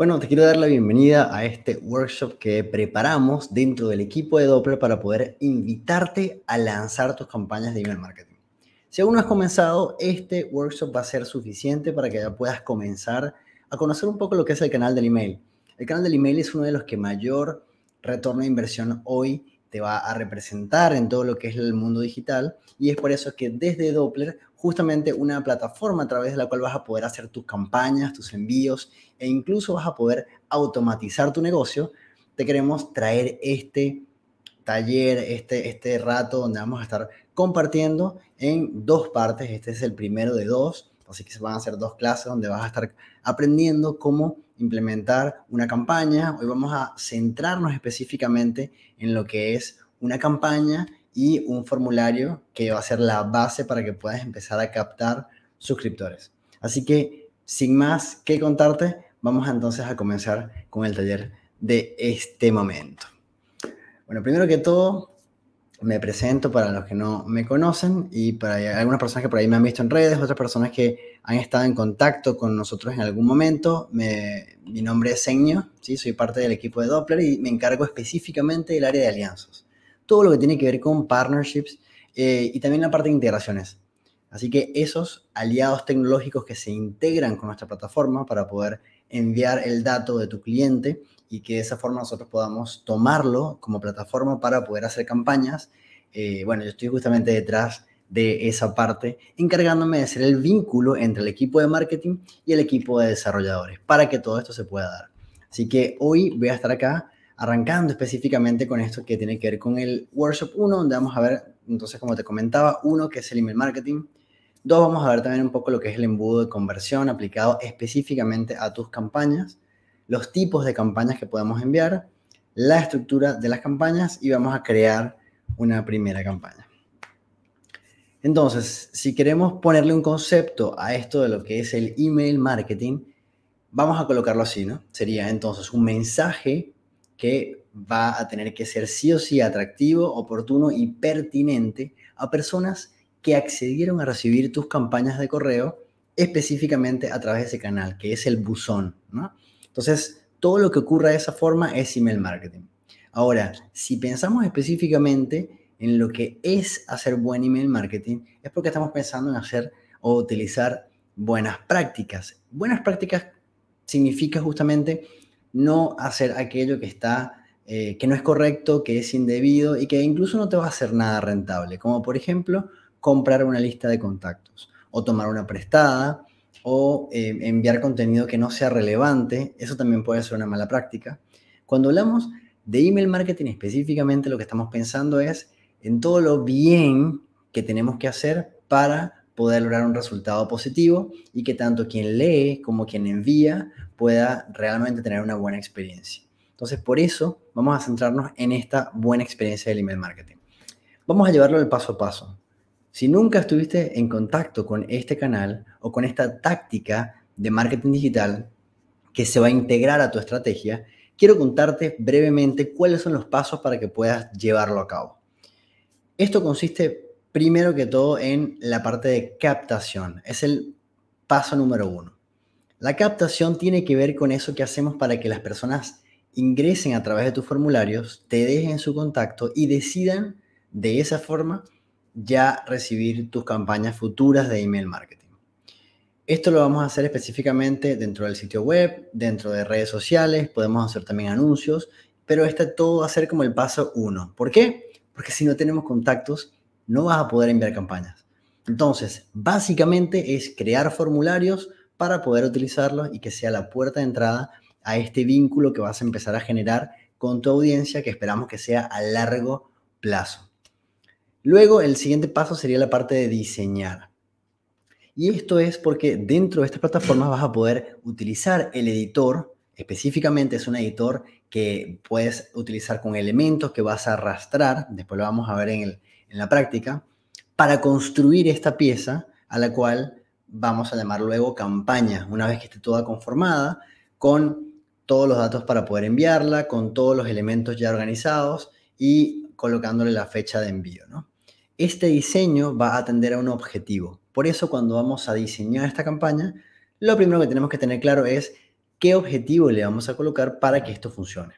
Bueno, te quiero dar la bienvenida a este workshop que preparamos dentro del equipo de Doppler para poder invitarte a lanzar tus campañas de email marketing. Si aún no has comenzado, este workshop va a ser suficiente para que ya puedas comenzar a conocer un poco lo que es el canal del email. El canal del email es uno de los que mayor retorno de inversión hoy te va a representar en todo lo que es el mundo digital y es por eso que desde Doppler, justamente una plataforma a través de la cual vas a poder hacer tus campañas, tus envíos e incluso vas a poder automatizar tu negocio, te queremos traer este taller, este, este rato donde vamos a estar compartiendo en dos partes. Este es el primero de dos, así que se van a hacer dos clases donde vas a estar aprendiendo cómo implementar una campaña. Hoy vamos a centrarnos específicamente en lo que es una campaña y un formulario que va a ser la base para que puedas empezar a captar suscriptores. Así que, sin más que contarte, vamos entonces a comenzar con el taller de este momento. Bueno, primero que todo, me presento para los que no me conocen y para algunas personas que por ahí me han visto en redes, otras personas que han estado en contacto con nosotros en algún momento. Me, mi nombre es Senio, ¿sí? soy parte del equipo de Doppler y me encargo específicamente del área de alianzas. Todo lo que tiene que ver con partnerships eh, y también la parte de integraciones. Así que esos aliados tecnológicos que se integran con nuestra plataforma para poder enviar el dato de tu cliente y que de esa forma nosotros podamos tomarlo como plataforma para poder hacer campañas. Eh, bueno, yo estoy justamente detrás de esa parte, encargándome de ser el vínculo entre el equipo de marketing y el equipo de desarrolladores para que todo esto se pueda dar. Así que hoy voy a estar acá arrancando específicamente con esto que tiene que ver con el workshop 1, donde vamos a ver, entonces, como te comentaba, uno que es el email marketing, dos vamos a ver también un poco lo que es el embudo de conversión aplicado específicamente a tus campañas, los tipos de campañas que podemos enviar, la estructura de las campañas y vamos a crear una primera campaña. Entonces, si queremos ponerle un concepto a esto de lo que es el email marketing, vamos a colocarlo así, ¿no? Sería entonces un mensaje que va a tener que ser sí o sí atractivo, oportuno y pertinente a personas que accedieron a recibir tus campañas de correo específicamente a través de ese canal, que es el buzón, ¿no? Entonces, todo lo que ocurra de esa forma es email marketing. Ahora, si pensamos específicamente en lo que es hacer buen email marketing es porque estamos pensando en hacer o utilizar buenas prácticas. Buenas prácticas significa justamente no hacer aquello que está eh, que no es correcto, que es indebido y que incluso no te va a hacer nada rentable, como por ejemplo comprar una lista de contactos o tomar una prestada o eh, enviar contenido que no sea relevante, eso también puede ser una mala práctica. Cuando hablamos de email marketing específicamente, lo que estamos pensando es en todo lo bien que tenemos que hacer para poder lograr un resultado positivo y que tanto quien lee como quien envía pueda realmente tener una buena experiencia. Entonces, por eso vamos a centrarnos en esta buena experiencia del email marketing. Vamos a llevarlo el paso a paso. Si nunca estuviste en contacto con este canal o con esta táctica de marketing digital que se va a integrar a tu estrategia, quiero contarte brevemente cuáles son los pasos para que puedas llevarlo a cabo. Esto consiste primero que todo en la parte de captación. Es el paso número uno. La captación tiene que ver con eso que hacemos para que las personas ingresen a través de tus formularios, te dejen su contacto y decidan de esa forma ya recibir tus campañas futuras de email marketing. Esto lo vamos a hacer específicamente dentro del sitio web, dentro de redes sociales, podemos hacer también anuncios, pero está todo va a ser como el paso uno. ¿Por qué? porque si no tenemos contactos, no vas a poder enviar campañas. Entonces, básicamente es crear formularios para poder utilizarlos y que sea la puerta de entrada a este vínculo que vas a empezar a generar con tu audiencia que esperamos que sea a largo plazo. Luego, el siguiente paso sería la parte de diseñar. Y esto es porque dentro de estas plataformas vas a poder utilizar el editor Específicamente es un editor que puedes utilizar con elementos que vas a arrastrar, después lo vamos a ver en, la práctica, para construir esta pieza a la cual vamos a llamar luego campaña, una vez que esté toda conformada, con todos los datos para poder enviarla, con todos los elementos ya organizados y colocándole la fecha de envío. ¿no? Este diseño va a atender a un objetivo. Por eso cuando vamos a diseñar esta campaña, lo primero que tenemos que tener claro es qué objetivo le vamos a colocar para que esto funcione.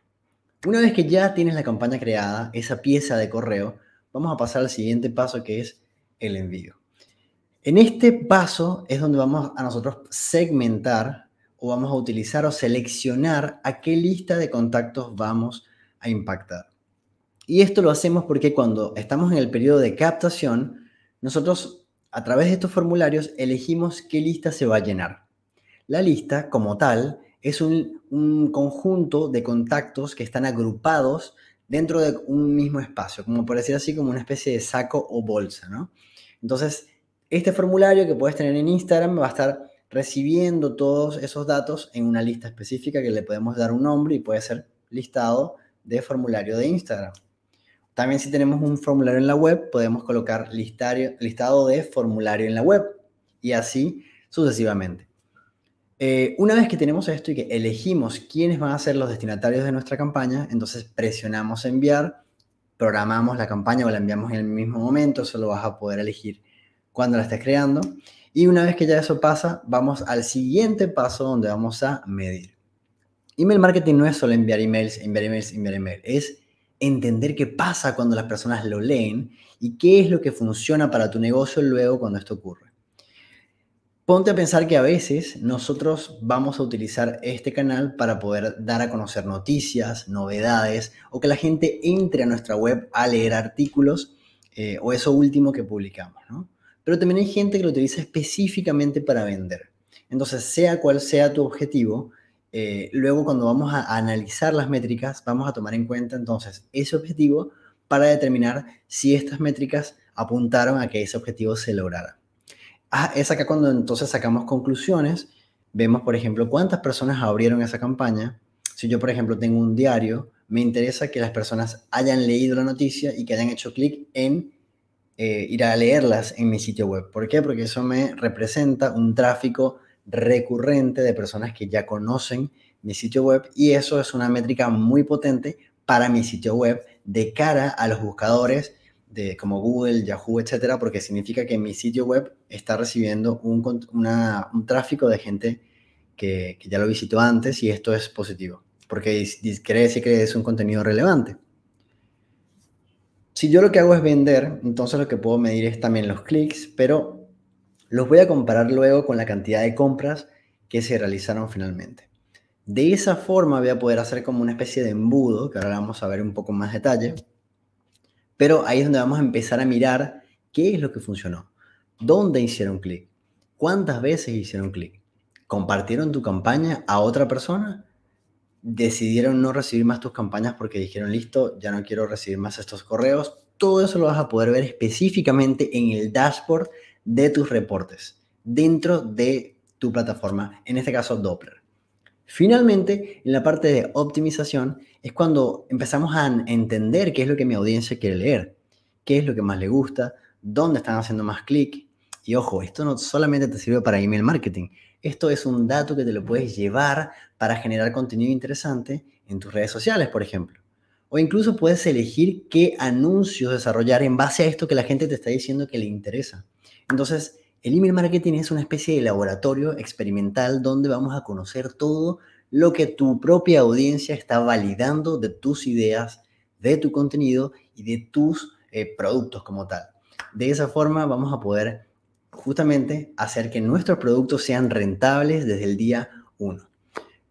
Una vez que ya tienes la campaña creada, esa pieza de correo, vamos a pasar al siguiente paso que es el envío. En este paso es donde vamos a nosotros segmentar o vamos a utilizar o seleccionar a qué lista de contactos vamos a impactar. Y esto lo hacemos porque cuando estamos en el periodo de captación, nosotros a través de estos formularios elegimos qué lista se va a llenar. La lista como tal es un, conjunto de contactos que están agrupados dentro de un mismo espacio, como por decir así, como una especie de saco o bolsa, Entonces, este formulario que puedes tener en Instagram va a estar recibiendo todos esos datos en una lista específica que le podemos dar un nombre y puede ser listado de formulario de Instagram. También si tenemos un formulario en la web, podemos colocar listario, listado de formulario en la web y así sucesivamente. Eh, una vez que tenemos esto y que elegimos quiénes van a ser los destinatarios de nuestra campaña, entonces presionamos enviar, programamos la campaña o la enviamos en el mismo momento, solo vas a poder elegir cuando la estés creando. Y una vez que ya eso pasa, vamos al siguiente paso donde vamos a medir. Email marketing no es solo enviar emails, enviar emails, enviar emails, es entender qué pasa cuando las personas lo leen y qué es lo que funciona para tu negocio luego cuando esto ocurre. Ponte a pensar que a veces nosotros vamos a utilizar este canal para poder dar a conocer noticias, novedades o que la gente entre a nuestra web a leer artículos eh, o eso último que publicamos, ¿no? Pero también hay gente que lo utiliza específicamente para vender. Entonces, sea cual sea tu objetivo, eh, luego cuando vamos a analizar las métricas, vamos a tomar en cuenta entonces ese objetivo para determinar si estas métricas apuntaron a que ese objetivo se lograra. Ah, es acá cuando entonces sacamos conclusiones, vemos, por ejemplo, cuántas personas abrieron esa campaña. Si yo, por ejemplo, tengo un diario, me interesa que las personas hayan leído la noticia y que hayan hecho clic en eh, ir a leerlas en mi sitio web. ¿Por qué? Porque eso me representa un tráfico recurrente de personas que ya conocen mi sitio web y eso es una métrica muy potente para mi sitio web de cara a los buscadores de como Google, Yahoo, etcétera, porque significa que mi sitio web está recibiendo un, tráfico de gente que, que, ya lo visitó antes y esto es positivo, porque quiere decir que es un contenido relevante. Si yo lo que hago es vender, entonces lo que puedo medir es también los clics, pero los voy a comparar luego con la cantidad de compras que se realizaron finalmente. De esa forma voy a poder hacer como una especie de embudo, que ahora vamos a ver un poco más detalle pero ahí es donde vamos a empezar a mirar qué es lo que funcionó, dónde hicieron clic, cuántas veces hicieron clic, compartieron tu campaña a otra persona, decidieron no recibir más tus campañas porque dijeron, listo, ya no quiero recibir más estos correos. Todo eso lo vas a poder ver específicamente en el dashboard de tus reportes, dentro de tu plataforma, en este caso Doppler. Finalmente, en la parte de optimización es cuando empezamos a entender qué es lo que mi audiencia quiere leer, qué es lo que más le gusta, dónde están haciendo más clic. Y ojo, esto no solamente te sirve para email marketing, esto es un dato que te lo puedes llevar para generar contenido interesante en tus redes sociales, por ejemplo. O incluso puedes elegir qué anuncios desarrollar en base a esto que la gente te está diciendo que le interesa. Entonces, el email marketing es una especie de laboratorio experimental donde vamos a conocer todo lo que tu propia audiencia está validando de tus ideas, de tu contenido y de tus eh, productos como tal. De esa forma vamos a poder justamente hacer que nuestros productos sean rentables desde el día 1.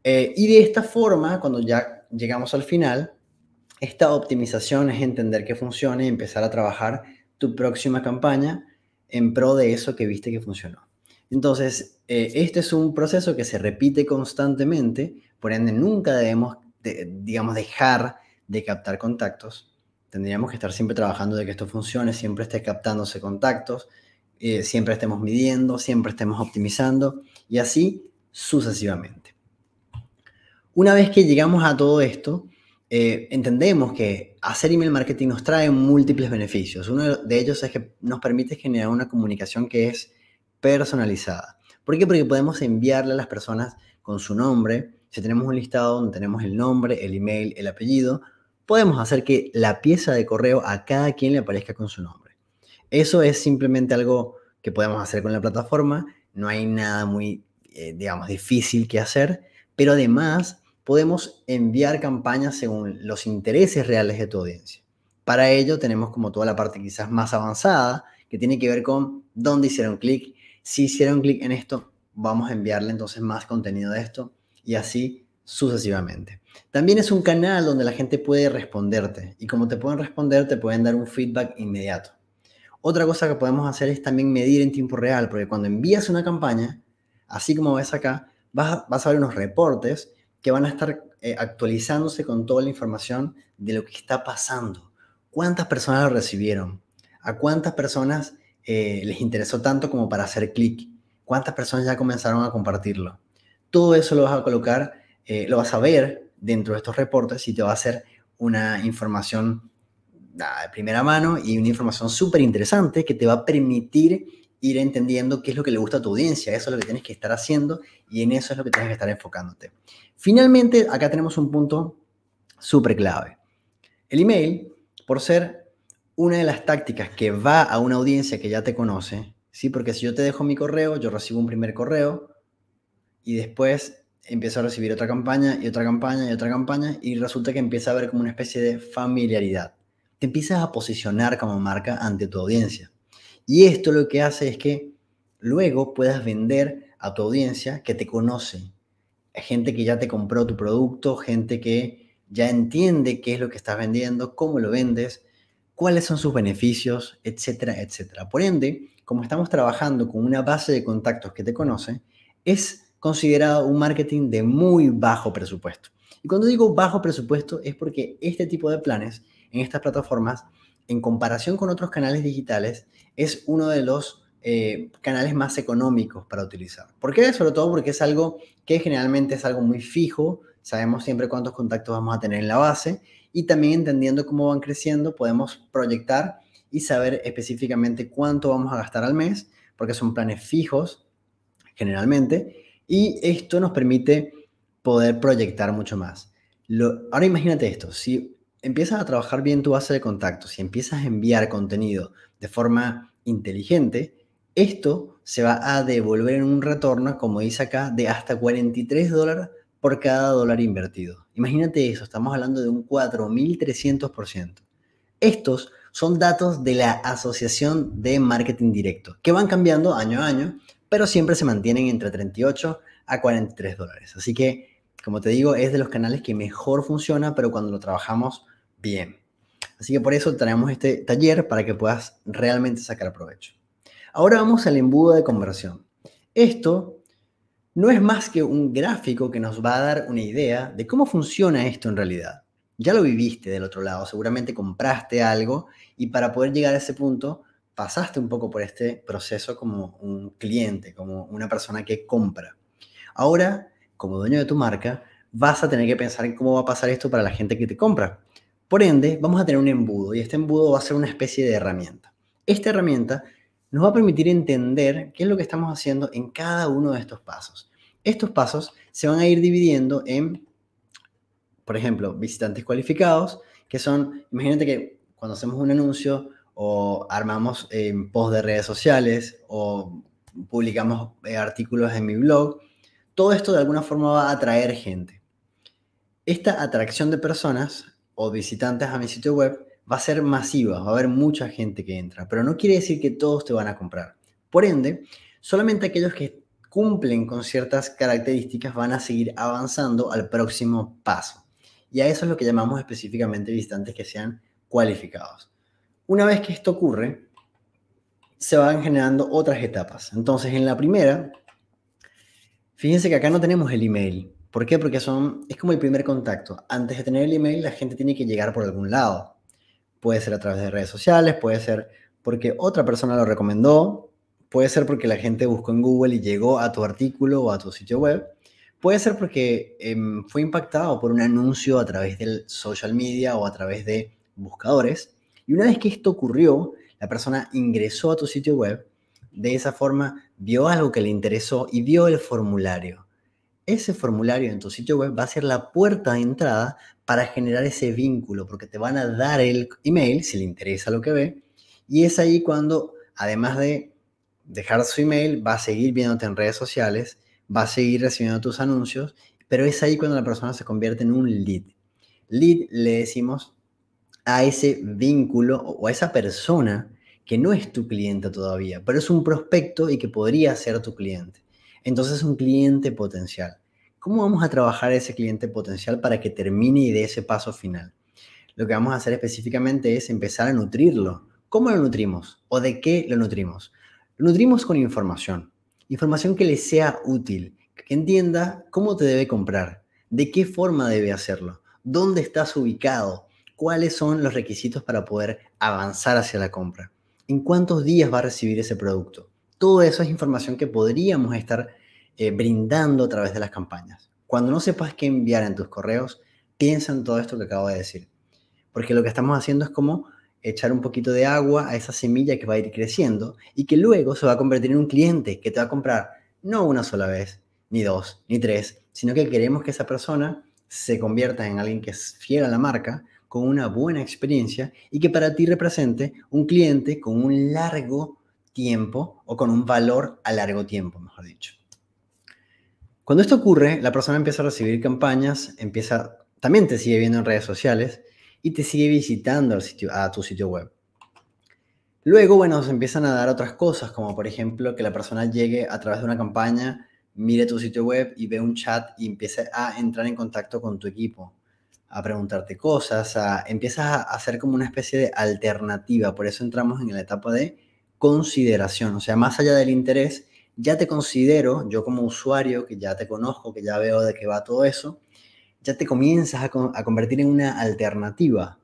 Eh, y de esta forma, cuando ya llegamos al final, esta optimización es entender que funciona y empezar a trabajar tu próxima campaña en pro de eso que viste que funcionó. Entonces, eh, este es un proceso que se repite constantemente, por ende nunca debemos, digamos, dejar de captar contactos. Tendríamos que estar siempre trabajando de que esto funcione, siempre esté captándose contactos, eh, siempre estemos midiendo, siempre estemos optimizando y así sucesivamente. Una vez que llegamos a todo esto, eh, entendemos que hacer email marketing nos trae múltiples beneficios. Uno de ellos es que nos permite generar una comunicación que es personalizada. ¿Por qué? Porque podemos enviarle a las personas con su nombre. Si tenemos un listado donde tenemos el nombre, el email, el apellido, podemos hacer que la pieza de correo a cada quien le aparezca con su nombre. Eso es simplemente algo que podemos hacer con la plataforma. No hay nada muy, eh, digamos, difícil que hacer. Pero además podemos enviar campañas según los intereses reales de tu audiencia. Para ello tenemos como toda la parte quizás más avanzada que tiene que ver con dónde hicieron clic. Si hicieron clic en esto, vamos a enviarle entonces más contenido de esto y así sucesivamente. También es un canal donde la gente puede responderte y como te pueden responder te pueden dar un feedback inmediato. Otra cosa que podemos hacer es también medir en tiempo real, porque cuando envías una campaña, así como ves acá, vas, a ver unos reportes que van a estar eh, actualizándose con toda la información de lo que está pasando. ¿Cuántas personas lo recibieron? ¿A cuántas personas eh, les interesó tanto como para hacer clic? ¿Cuántas personas ya comenzaron a compartirlo? Todo eso lo vas a colocar, eh, lo vas a ver dentro de estos reportes y te va a hacer una información ah, de primera mano y una información súper interesante que te va a permitir ir entendiendo qué es lo que le gusta a tu audiencia. Eso es lo que tienes que estar haciendo y en eso es lo que tienes que estar enfocándote. Finalmente, acá tenemos un punto súper clave. El email, por ser una de las tácticas que va a una audiencia que ya te conoce, ¿sí? Porque si yo te dejo mi correo, yo recibo un primer correo y después empiezo a recibir otra campaña y otra campaña y otra campaña y resulta que empieza a haber como una especie de familiaridad. Te empiezas a posicionar como marca ante tu audiencia. Y esto lo que hace es que luego puedas vender a tu audiencia que te conoce, gente que ya te compró tu producto, gente que ya entiende qué es lo que estás vendiendo, cómo lo vendes, cuáles son sus beneficios, etcétera, etcétera. Por ende, como estamos trabajando con una base de contactos que te conoce, es considerado un marketing de muy bajo presupuesto. Y cuando digo bajo presupuesto es porque este tipo de planes en estas plataformas, en comparación con otros canales digitales, es uno de los eh, canales más económicos para utilizar. ¿Por qué? Sobre todo porque es algo que generalmente es algo muy fijo, sabemos siempre cuántos contactos vamos a tener en la base y también entendiendo cómo van creciendo podemos proyectar y saber específicamente cuánto vamos a gastar al mes, porque son planes fijos generalmente y esto nos permite poder proyectar mucho más. Lo, ahora imagínate esto, si empiezas a trabajar bien tu base de contactos, si empiezas a enviar contenido de forma inteligente, esto se va a devolver en un retorno, como dice acá, de hasta 43 dólares por cada dólar invertido. Imagínate eso, estamos hablando de un 4.300%. Estos son datos de la Asociación de Marketing Directo, que van cambiando año a año, pero siempre se mantienen entre 38 a 43 dólares. Así que, como te digo, es de los canales que mejor funciona, pero cuando lo trabajamos bien. Así que por eso tenemos este taller para que puedas realmente sacar provecho. Ahora vamos al embudo de conversión. Esto no es más que un gráfico que nos va a dar una idea de cómo funciona esto en realidad. Ya lo viviste del otro lado, seguramente compraste algo y para poder llegar a ese punto pasaste un poco por este proceso como un cliente, como una persona que compra. Ahora, como dueño de tu marca, vas a tener que pensar en cómo va a pasar esto para la gente que te compra. Por ende, vamos a tener un embudo y este embudo va a ser una especie de herramienta. Esta herramienta nos va a permitir entender qué es lo que estamos haciendo en cada uno de estos pasos. Estos pasos se van a ir dividiendo en, por ejemplo, visitantes cualificados, que son, imagínate que cuando hacemos un anuncio o armamos eh, post de redes sociales o publicamos eh, artículos en mi blog, todo esto de alguna forma va a atraer gente. Esta atracción de personas o visitantes a mi sitio web va a ser masiva, va a haber mucha gente que entra, pero no quiere decir que todos te van a comprar. Por ende, solamente aquellos que cumplen con ciertas características van a seguir avanzando al próximo paso. Y a eso es lo que llamamos específicamente visitantes que sean cualificados. Una vez que esto ocurre, se van generando otras etapas. Entonces, en la primera, fíjense que acá no tenemos el email. ¿Por qué? Porque son, es como el primer contacto. Antes de tener el email, la gente tiene que llegar por algún lado. Puede ser a través de redes sociales, puede ser porque otra persona lo recomendó, puede ser porque la gente buscó en Google y llegó a tu artículo o a tu sitio web, puede ser porque em, fue impactado por un anuncio a través del social media o a través de buscadores. Y una vez que esto ocurrió, la persona ingresó a tu sitio web, de esa forma vio algo que le interesó y vio el formulario ese formulario en tu sitio web va a ser la puerta de entrada para generar ese vínculo, porque te van a dar el email si le interesa lo que ve. Y es ahí cuando, además de dejar su email, va a seguir viéndote en redes sociales, va a seguir recibiendo tus anuncios, pero es ahí cuando la persona se convierte en un lead. Lead le decimos a ese vínculo o a esa persona que no es tu cliente todavía, pero es un prospecto y que podría ser tu cliente. Entonces es un cliente potencial. ¿Cómo vamos a trabajar ese cliente potencial para que termine y dé ese paso final? Lo que vamos a hacer específicamente es empezar a nutrirlo. ¿Cómo lo nutrimos? ¿O de qué lo nutrimos? Lo nutrimos con información. Información que le sea útil, que entienda cómo te debe comprar, de qué forma debe hacerlo, dónde estás ubicado, cuáles son los requisitos para poder avanzar hacia la compra, en cuántos días va a recibir ese producto. Todo eso es información que podríamos estar eh, brindando a través de las campañas. Cuando no sepas qué enviar en tus correos, piensa en todo esto que acabo de decir. Porque lo que estamos haciendo es como echar un poquito de agua a esa semilla que va a ir creciendo y que luego se va a convertir en un cliente que te va a comprar no una sola vez, ni dos, ni tres, sino que queremos que esa persona se convierta en alguien que es fiel a la marca, con una buena experiencia y que para ti represente un cliente con un largo tiempo o con un valor a largo tiempo, mejor dicho. Cuando esto ocurre, la persona empieza a recibir campañas, empieza, también te sigue viendo en redes sociales y te sigue visitando sitio, a tu sitio web. Luego, bueno, se empiezan a dar otras cosas, como por ejemplo que la persona llegue a través de una campaña, mire tu sitio web y ve un chat y empiece a entrar en contacto con tu equipo, a preguntarte cosas, a, empiezas a hacer como una especie de alternativa. Por eso entramos en la etapa de consideración, o sea, más allá del interés, ya te considero, yo como usuario, que ya te conozco, que ya veo de qué va todo eso, ya te comienzas a, convertir en una alternativa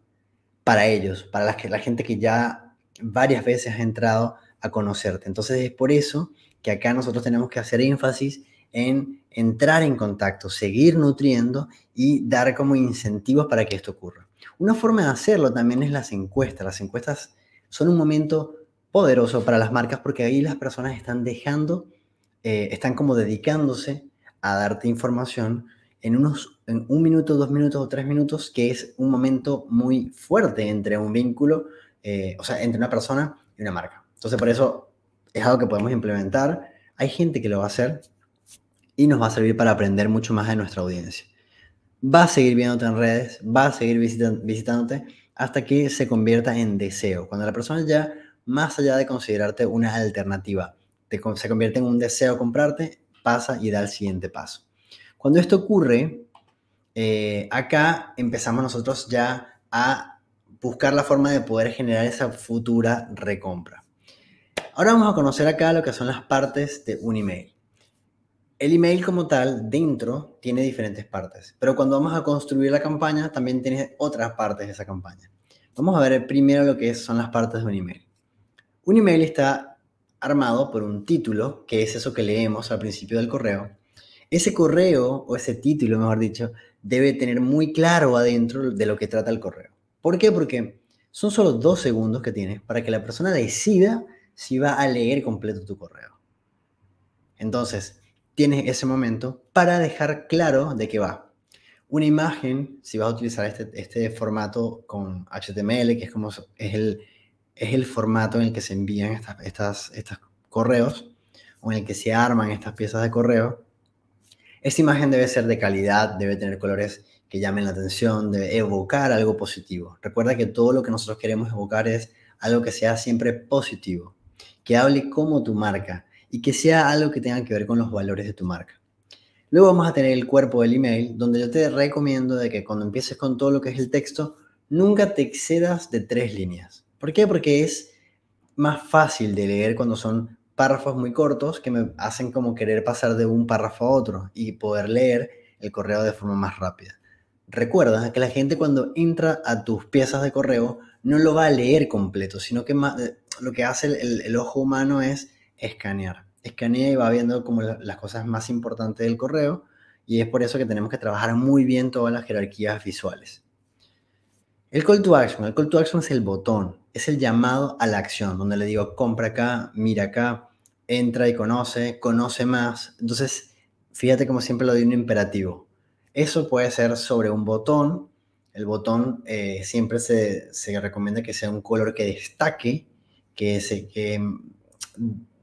para ellos, para las que, la gente que ya varias veces ha entrado a conocerte. Entonces es por eso que acá nosotros tenemos que hacer énfasis en entrar en contacto, seguir nutriendo y dar como incentivos para que esto ocurra. Una forma de hacerlo también es las encuestas. Las encuestas son un momento poderoso para las marcas porque ahí las personas están dejando, eh, están como dedicándose a darte información en unos en un minuto, dos minutos o tres minutos, que es un momento muy fuerte entre un vínculo, eh, o sea, entre una persona y una marca. Entonces, por eso es algo que podemos implementar. Hay gente que lo va a hacer y nos va a servir para aprender mucho más de nuestra audiencia. Va a seguir viéndote en redes, va a seguir visitándote hasta que se convierta en deseo. Cuando la persona ya más allá de considerarte una alternativa. se convierte en un deseo comprarte, pasa y da el siguiente paso. Cuando esto ocurre, eh, acá empezamos nosotros ya a buscar la forma de poder generar esa futura recompra. Ahora vamos a conocer acá lo que son las partes de un email. El email como tal, dentro, tiene diferentes partes, pero cuando vamos a construir la campaña, también tiene otras partes de esa campaña. Vamos a ver primero lo que son las partes de un email. Un email está armado por un título, que es eso que leemos al principio del correo. Ese correo, o ese título, mejor dicho, debe tener muy claro adentro de lo que trata el correo. ¿Por qué? Porque son solo dos segundos que tienes para que la persona decida si va a leer completo tu correo. Entonces, tienes ese momento para dejar claro de qué va. Una imagen, si vas a utilizar este, este formato con HTML, que es como es el, es el formato en el que se envían estas, estas, estos correos o en el que se arman estas piezas de correo. Esta imagen debe ser de calidad, debe tener colores que llamen la atención, debe evocar algo positivo. Recuerda que todo lo que nosotros queremos evocar es algo que sea siempre positivo, que hable como tu marca y que sea algo que tenga que ver con los valores de tu marca. Luego vamos a tener el cuerpo del email, donde yo te recomiendo de que cuando empieces con todo lo que es el texto, nunca te excedas de tres líneas. ¿Por qué? Porque es más fácil de leer cuando son párrafos muy cortos que me hacen como querer pasar de un párrafo a otro y poder leer el correo de forma más rápida. Recuerda que la gente cuando entra a tus piezas de correo no lo va a leer completo, sino que lo que hace el, ojo humano es escanear. Escanea y va viendo como las cosas más importantes del correo y es por eso que tenemos que trabajar muy bien todas las jerarquías visuales. El call to action, el call to action es el botón, es el llamado a la acción, donde le digo, compra acá, mira acá, entra y conoce, conoce más. Entonces, fíjate como siempre lo doy un imperativo. Eso puede ser sobre un botón. El botón eh, siempre se, recomienda que sea un color que destaque, que, se, que mm,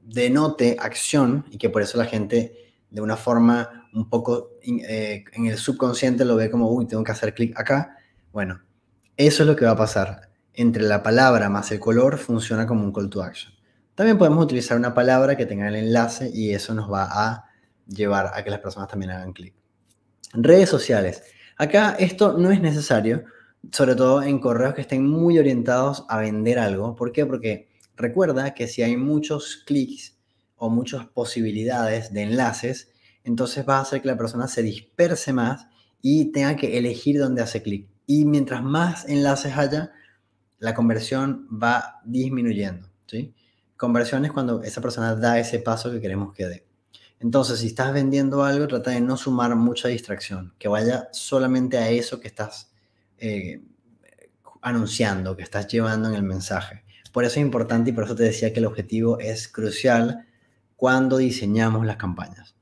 denote acción y que por eso la gente de una forma un poco eh, en el subconsciente lo ve como, uy, tengo que hacer clic acá. Bueno, eso es lo que va a pasar entre la palabra más el color funciona como un call to action. También podemos utilizar una palabra que tenga el enlace y eso nos va a llevar a que las personas también hagan clic. Redes sociales. Acá esto no es necesario, sobre todo en correos que estén muy orientados a vender algo. ¿Por qué? Porque recuerda que si hay muchos clics o muchas posibilidades de enlaces, entonces va a hacer que la persona se disperse más y tenga que elegir dónde hace clic. Y mientras más enlaces haya, la conversión va disminuyendo, ¿sí? Conversión es cuando esa persona da ese paso que queremos que dé. Entonces, si estás vendiendo algo, trata de no sumar mucha distracción, que vaya solamente a eso que estás eh, anunciando, que estás llevando en el mensaje. Por eso es importante y por eso te decía que el objetivo es crucial cuando diseñamos las campañas.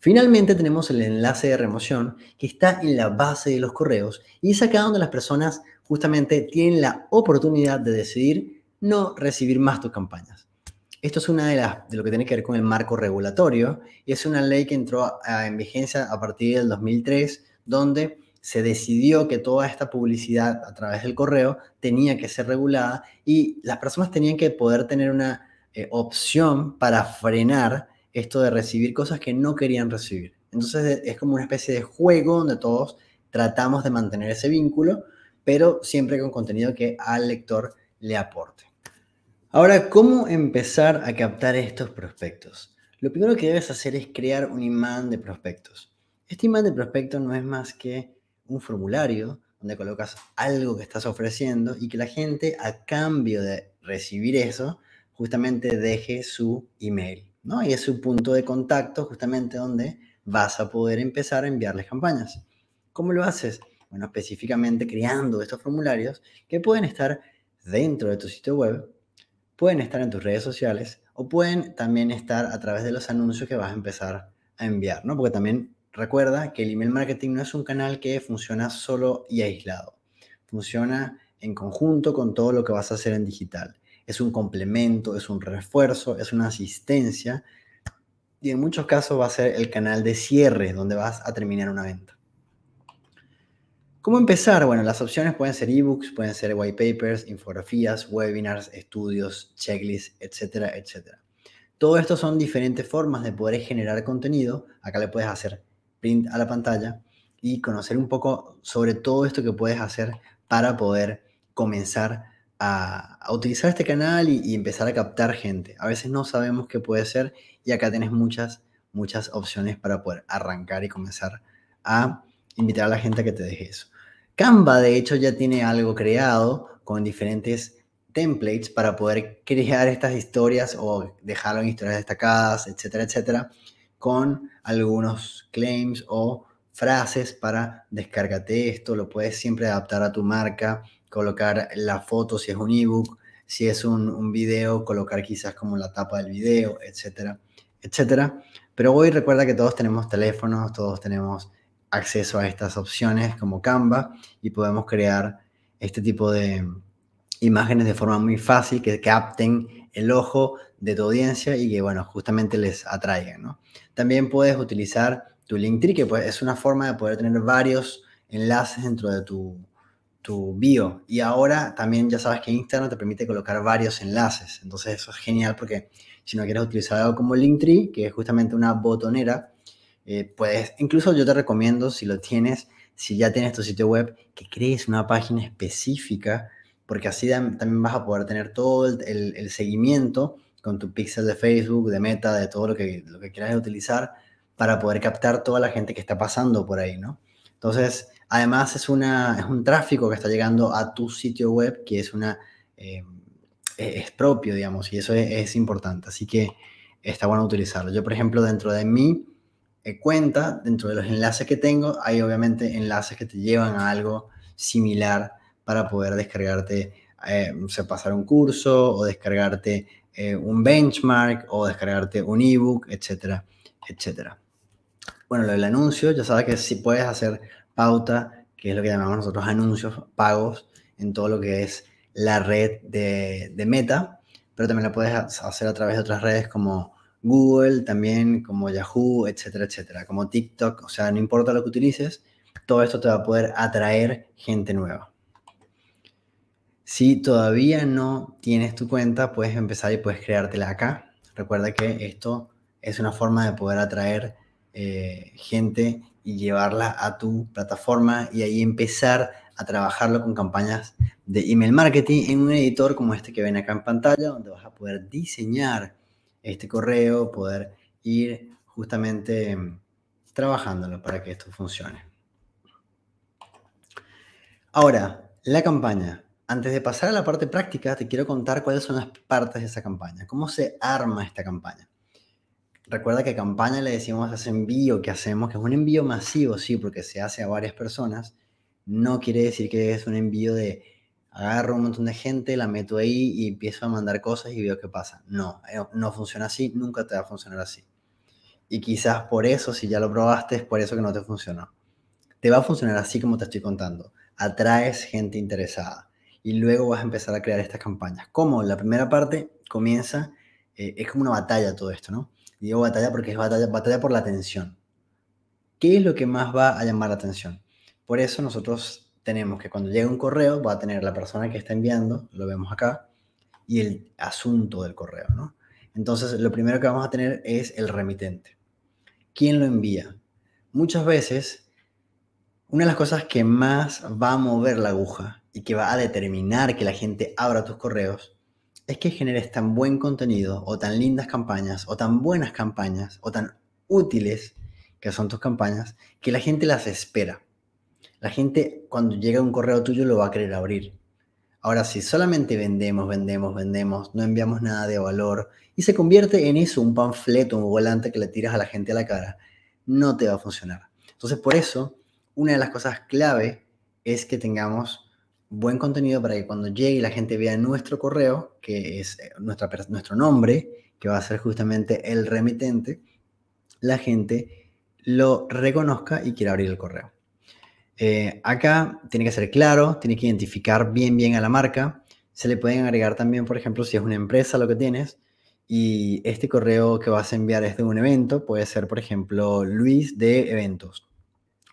Finalmente tenemos el enlace de remoción que está en la base de los correos y es acá donde las personas justamente tienen la oportunidad de decidir no recibir más tus campañas. Esto es una de las de lo que tiene que ver con el marco regulatorio y es una ley que entró en vigencia a partir del 2003 donde se decidió que toda esta publicidad a través del correo tenía que ser regulada y las personas tenían que poder tener una eh, opción para frenar esto de recibir cosas que no querían recibir. Entonces es como una especie de juego donde todos tratamos de mantener ese vínculo pero siempre con contenido que al lector le aporte. Ahora, ¿cómo empezar a captar estos prospectos? Lo primero que debes hacer es crear un imán de prospectos. Este imán de prospectos no es más que un formulario donde colocas algo que estás ofreciendo y que la gente a cambio de recibir eso justamente deje su email, ¿no? Y es su punto de contacto justamente donde vas a poder empezar a enviarles campañas. ¿Cómo lo haces? bueno, específicamente creando estos formularios que pueden estar dentro de tu sitio web, pueden estar en tus redes sociales o pueden también estar a través de los anuncios que vas a empezar a enviar, ¿no? Porque también recuerda que el email marketing no es un canal que funciona solo y aislado. Funciona en conjunto con todo lo que vas a hacer en digital. Es un complemento, es un refuerzo, es una asistencia y en muchos casos va a ser el canal de cierre donde vas a terminar una venta. ¿Cómo empezar? Bueno, las opciones pueden ser ebooks, pueden ser white papers, infografías, webinars, estudios, checklists, etcétera, etcétera. Todo esto son diferentes formas de poder generar contenido. Acá le puedes hacer print a la pantalla y conocer un poco sobre todo esto que puedes hacer para poder comenzar a, utilizar este canal y, empezar a captar gente. A veces no sabemos qué puede ser y acá tenés muchas, muchas opciones para poder arrancar y comenzar a invitar a la gente a que te deje eso. Canva, de hecho, ya tiene algo creado con diferentes templates para poder crear estas historias o dejarlo en historias destacadas, etcétera, etcétera, con algunos claims o frases para descárgate esto, lo puedes siempre adaptar a tu marca, colocar la foto si es un ebook, si es un, un video, colocar quizás como la tapa del video, etcétera, etcétera. Pero hoy recuerda que todos tenemos teléfonos, todos tenemos acceso a estas opciones como Canva y podemos crear este tipo de imágenes de forma muy fácil que capten el ojo de tu audiencia y que, bueno, justamente les atraigan, ¿no? También puedes utilizar tu Linktree, que pues, es una forma de poder tener varios enlaces dentro de tu, tu bio. Y ahora también ya sabes que Instagram te permite colocar varios enlaces. Entonces eso es genial porque si no quieres utilizar algo como Linktree, que es justamente una botonera, eh, pues incluso yo te recomiendo, si lo tienes, si ya tienes tu sitio web, que crees una página específica, porque así también vas a poder tener todo el, seguimiento con tu pixel de Facebook, de Meta, de todo lo que, lo quieras utilizar para poder captar toda la gente que está pasando por ahí, ¿no? Entonces, además es, una, es un tráfico que está llegando a tu sitio web que es una... Eh, e, es propio, digamos, y eso es importante. Así que está bueno utilizarlo. Yo, por ejemplo, dentro de mí, eh, cuenta, dentro de los enlaces que tengo, hay obviamente enlaces que te llevan a algo similar para poder descargarte, eh, pasar un curso o descargarte eh, un benchmark o descargarte un ebook, etcétera, etcétera. Bueno, lo del anuncio, ya sabes que si puedes hacer pauta, que es lo que llamamos nosotros anuncios pagos en todo lo que es la red de, de Meta, pero también lo puedes hacer a través de otras redes como Google, también como Yahoo, etcétera, etcétera, como TikTok, o sea, no importa lo que utilices, todo esto te va a poder atraer gente nueva. Si todavía no tienes tu cuenta, puedes empezar y puedes creártela acá. Recuerda que esto es una forma de poder atraer eh, gente y llevarla a tu plataforma y ahí empezar a trabajarlo con campañas de email marketing en un editor como este que ven acá en pantalla, donde vas a poder diseñar este correo, poder ir justamente mm, trabajándolo para que esto funcione. Ahora, la campaña. Antes de pasar a la parte práctica, te quiero contar cuáles son las partes de esa campaña, cómo se arma esta campaña. Recuerda que campaña le decimos a ese envío que hacemos, que es un envío masivo, sí, porque se hace a varias personas. No quiere decir que es un envío de agarro un montón de gente, la meto ahí y empiezo a mandar cosas y veo qué pasa. No, eh, no funciona así, nunca te va a funcionar así. Y quizás por eso, si ya lo probaste, es por eso que no te funcionó. Te va a funcionar así como te estoy contando. Atraes gente interesada y luego vas a empezar a crear estas campañas. Como la primera parte comienza, eh, es como una batalla todo esto, ¿no? digo batalla porque es batalla, batalla por la atención. ¿Qué es lo que más va a llamar la atención? Por eso nosotros tenemos que cuando llega un correo va a tener la persona que está enviando, lo vemos acá, y el asunto del correo, ¿no? Entonces, lo primero que vamos a tener es el remitente. ¿Quién lo envía? Muchas veces, una de las cosas que más va a mover la aguja y que va a determinar que la gente abra tus correos es que generes tan buen contenido o tan lindas campañas o tan buenas campañas o tan útiles que son tus campañas que la gente las espera. La gente cuando llega un correo tuyo lo va a querer abrir. Ahora, si solamente vendemos, vendemos, vendemos, no enviamos nada de valor y se convierte en eso, un panfleto, un volante que le tiras a la gente a la cara, no te va a funcionar. Entonces, por eso, una de las cosas clave es que tengamos buen contenido para que cuando llegue la gente vea nuestro correo, que es eh, nuestra, nuestro nombre, que va a ser justamente el remitente, la gente lo reconozca y quiera abrir el correo. Eh, acá tiene que ser claro, tiene que identificar bien, bien a la marca. Se le pueden agregar también, por ejemplo, si es una empresa lo que tienes. Y este correo que vas a enviar es de un evento, puede ser, por ejemplo, Luis de eventos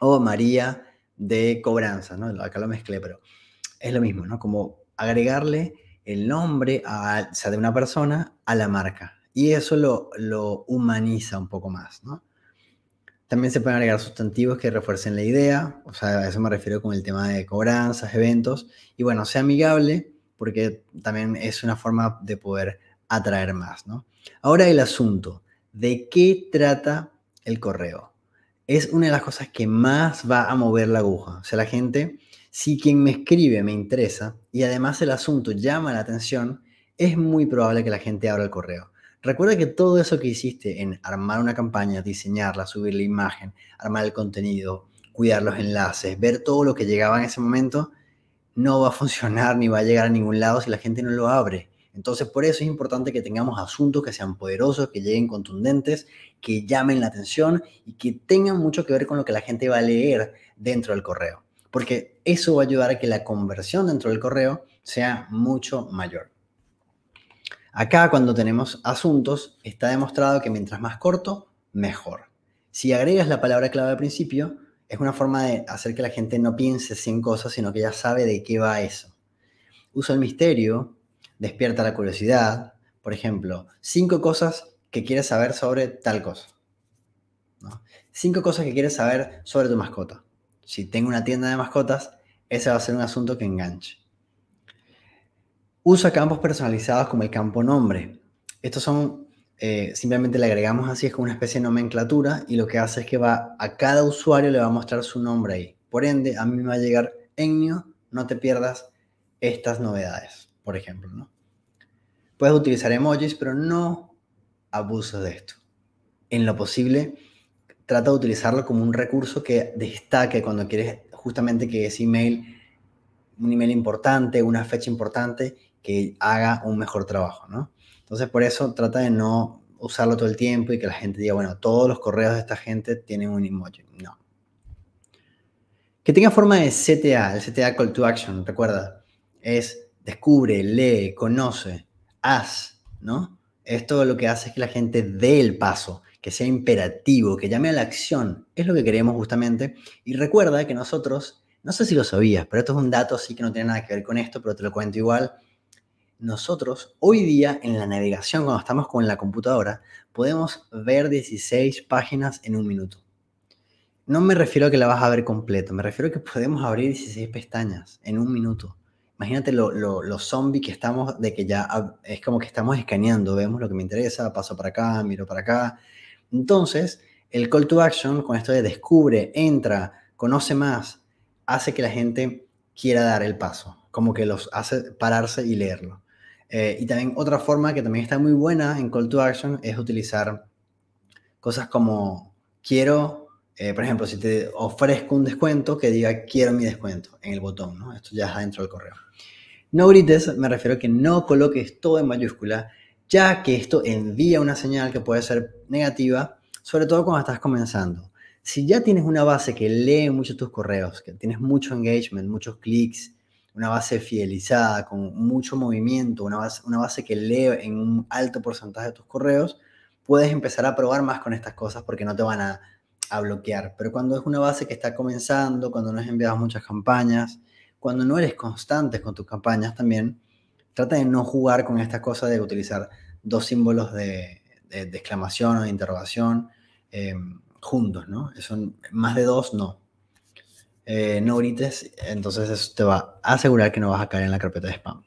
o María de cobranza, ¿no? Acá lo mezclé, pero es lo mismo, ¿no? Como agregarle el nombre, a, sea, de una persona a la marca. Y eso lo, lo humaniza un poco más, ¿no? También se pueden agregar sustantivos que refuercen la idea, o sea, a eso me refiero con el tema de cobranzas, eventos, y bueno, sea amigable porque también es una forma de poder atraer más, ¿no? Ahora el asunto, ¿de qué trata el correo? Es una de las cosas que más va a mover la aguja, o sea, la gente, si quien me escribe me interesa y además el asunto llama la atención, es muy probable que la gente abra el correo. Recuerda que todo eso que hiciste en armar una campaña, diseñarla, subir la imagen, armar el contenido, cuidar los enlaces, ver todo lo que llegaba en ese momento, no va a funcionar ni va a llegar a ningún lado si la gente no lo abre. Entonces, por eso es importante que tengamos asuntos que sean poderosos, que lleguen contundentes, que llamen la atención y que tengan mucho que ver con lo que la gente va a leer dentro del correo. Porque eso va a ayudar a que la conversión dentro del correo sea mucho mayor. Acá cuando tenemos asuntos, está demostrado que mientras más corto, mejor. Si agregas la palabra clave al principio, es una forma de hacer que la gente no piense 100 cosas, sino que ya sabe de qué va eso. Usa el misterio, despierta la curiosidad. Por ejemplo, cinco cosas que quieres saber sobre tal cosa. Cinco cosas que quieres saber sobre tu mascota. Si tengo una tienda de mascotas, ese va a ser un asunto que enganche. Usa campos personalizados como el campo nombre. Estos son, eh, simplemente le agregamos así, es como una especie de nomenclatura y lo que hace es que va a cada usuario le va a mostrar su nombre ahí. Por ende, a mí me va a llegar Ennio, no te pierdas estas novedades, por ejemplo. ¿no? Puedes utilizar emojis, pero no abuses de esto. En lo posible, trata de utilizarlo como un recurso que destaque cuando quieres justamente que ese email, un email importante, una fecha importante, que haga un mejor trabajo, ¿no? Entonces, por eso trata de no usarlo todo el tiempo y que la gente diga, bueno, todos los correos de esta gente tienen un emoji. No. Que tenga forma de CTA, el CTA Call to Action, recuerda, es descubre, lee, conoce, haz, ¿no? Esto lo que hace es que la gente dé el paso, que sea imperativo, que llame a la acción. Es lo que queremos justamente. Y recuerda que nosotros, no sé si lo sabías, pero esto es un dato, sí que no tiene nada que ver con esto, pero te lo cuento igual nosotros hoy día en la navegación, cuando estamos con la computadora, podemos ver 16 páginas en un minuto. No me refiero a que la vas a ver completo, me refiero a que podemos abrir 16 pestañas en un minuto. Imagínate los zombies que estamos, de que ya es como que estamos escaneando, vemos lo que me interesa, paso para acá, miro para acá. Entonces, el call to action con esto de descubre, entra, conoce más, hace que la gente quiera dar el paso, como que los hace pararse y leerlo. Eh, y también otra forma que también está muy buena en Call to Action es utilizar cosas como quiero, eh, por ejemplo, si te ofrezco un descuento, que diga quiero mi descuento en el botón, ¿no? Esto ya está dentro del correo. No grites, me refiero a que no coloques todo en mayúscula, ya que esto envía una señal que puede ser negativa, sobre todo cuando estás comenzando. Si ya tienes una base que lee mucho tus correos, que tienes mucho engagement, muchos clics, una base fidelizada, con mucho movimiento, una base, una base que lee en un alto porcentaje de tus correos, puedes empezar a probar más con estas cosas porque no te van a, bloquear. Pero cuando es una base que está comenzando, cuando no has enviado muchas campañas, cuando no eres constante con tus campañas también, trata de no jugar con esta cosa de utilizar dos símbolos de, exclamación o de interrogación eh, juntos, ¿no? más de dos, no. Eh, no grites, entonces eso te va a asegurar que no vas a caer en la carpeta de spam.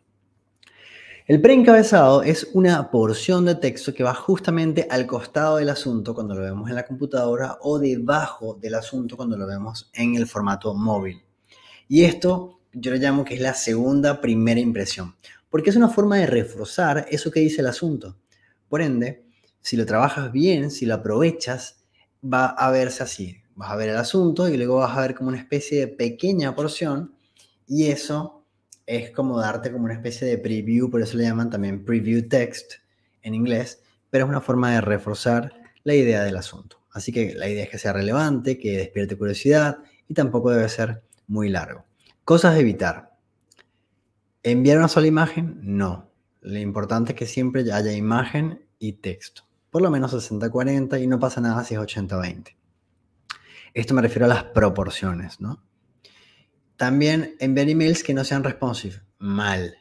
El preencabezado es una porción de texto que va justamente al costado del asunto cuando lo vemos en la computadora o debajo del asunto cuando lo vemos en el formato móvil. Y esto yo lo llamo que es la segunda primera impresión, porque es una forma de reforzar eso que dice el asunto. Por ende, si lo trabajas bien, si lo aprovechas, va a verse así, vas a ver el asunto y luego vas a ver como una especie de pequeña porción y eso es como darte como una especie de preview, por eso le llaman también preview text en inglés, pero es una forma de reforzar la idea del asunto. Así que la idea es que sea relevante, que despierte curiosidad y tampoco debe ser muy largo. Cosas de evitar. ¿Enviar una sola imagen? No. Lo importante es que siempre haya imagen y texto. Por lo menos 60-40 y no pasa nada si es 80-20. Esto me refiero a las proporciones, ¿no? También enviar emails que no sean responsive. Mal.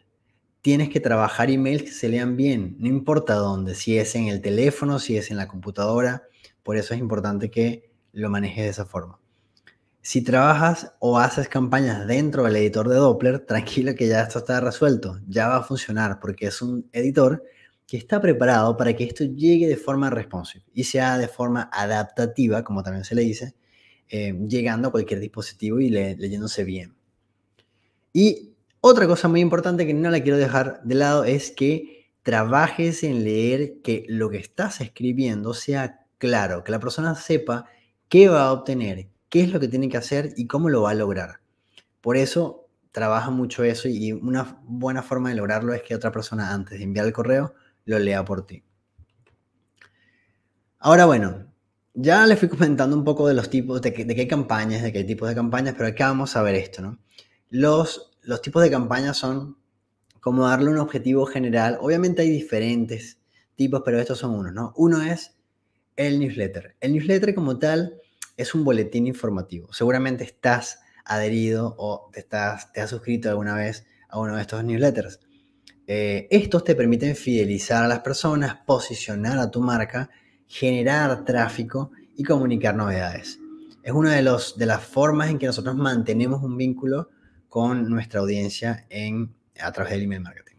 Tienes que trabajar emails que se lean bien, no importa dónde, si es en el teléfono, si es en la computadora. Por eso es importante que lo manejes de esa forma. Si trabajas o haces campañas dentro del editor de Doppler, tranquilo que ya esto está resuelto, ya va a funcionar porque es un editor que está preparado para que esto llegue de forma responsive y sea de forma adaptativa, como también se le dice, eh, llegando a cualquier dispositivo y leyéndose bien. Y otra cosa muy importante que no la quiero dejar de lado es que trabajes en leer que lo que estás escribiendo sea claro, que la persona sepa qué va a obtener, qué es lo que tiene que hacer y cómo lo va a lograr. Por eso trabaja mucho eso y una buena forma de lograrlo es que otra persona antes de enviar el correo lo lea por ti. Ahora bueno, ya les fui comentando un poco de los tipos, de, qué campañas, de qué tipos de campañas, pero acá vamos a ver esto, ¿no? Los, tipos de campañas son como darle un objetivo general. Obviamente hay diferentes tipos, pero estos son unos, ¿no? Uno es el newsletter. El newsletter como tal es un boletín informativo. Seguramente estás adherido o te, has suscrito alguna vez a uno de estos newsletters. Eh, estos te permiten fidelizar a las personas, posicionar a tu marca generar tráfico y comunicar novedades. Es una de, los, de las formas en que nosotros mantenemos un vínculo con nuestra audiencia en, a través del email marketing.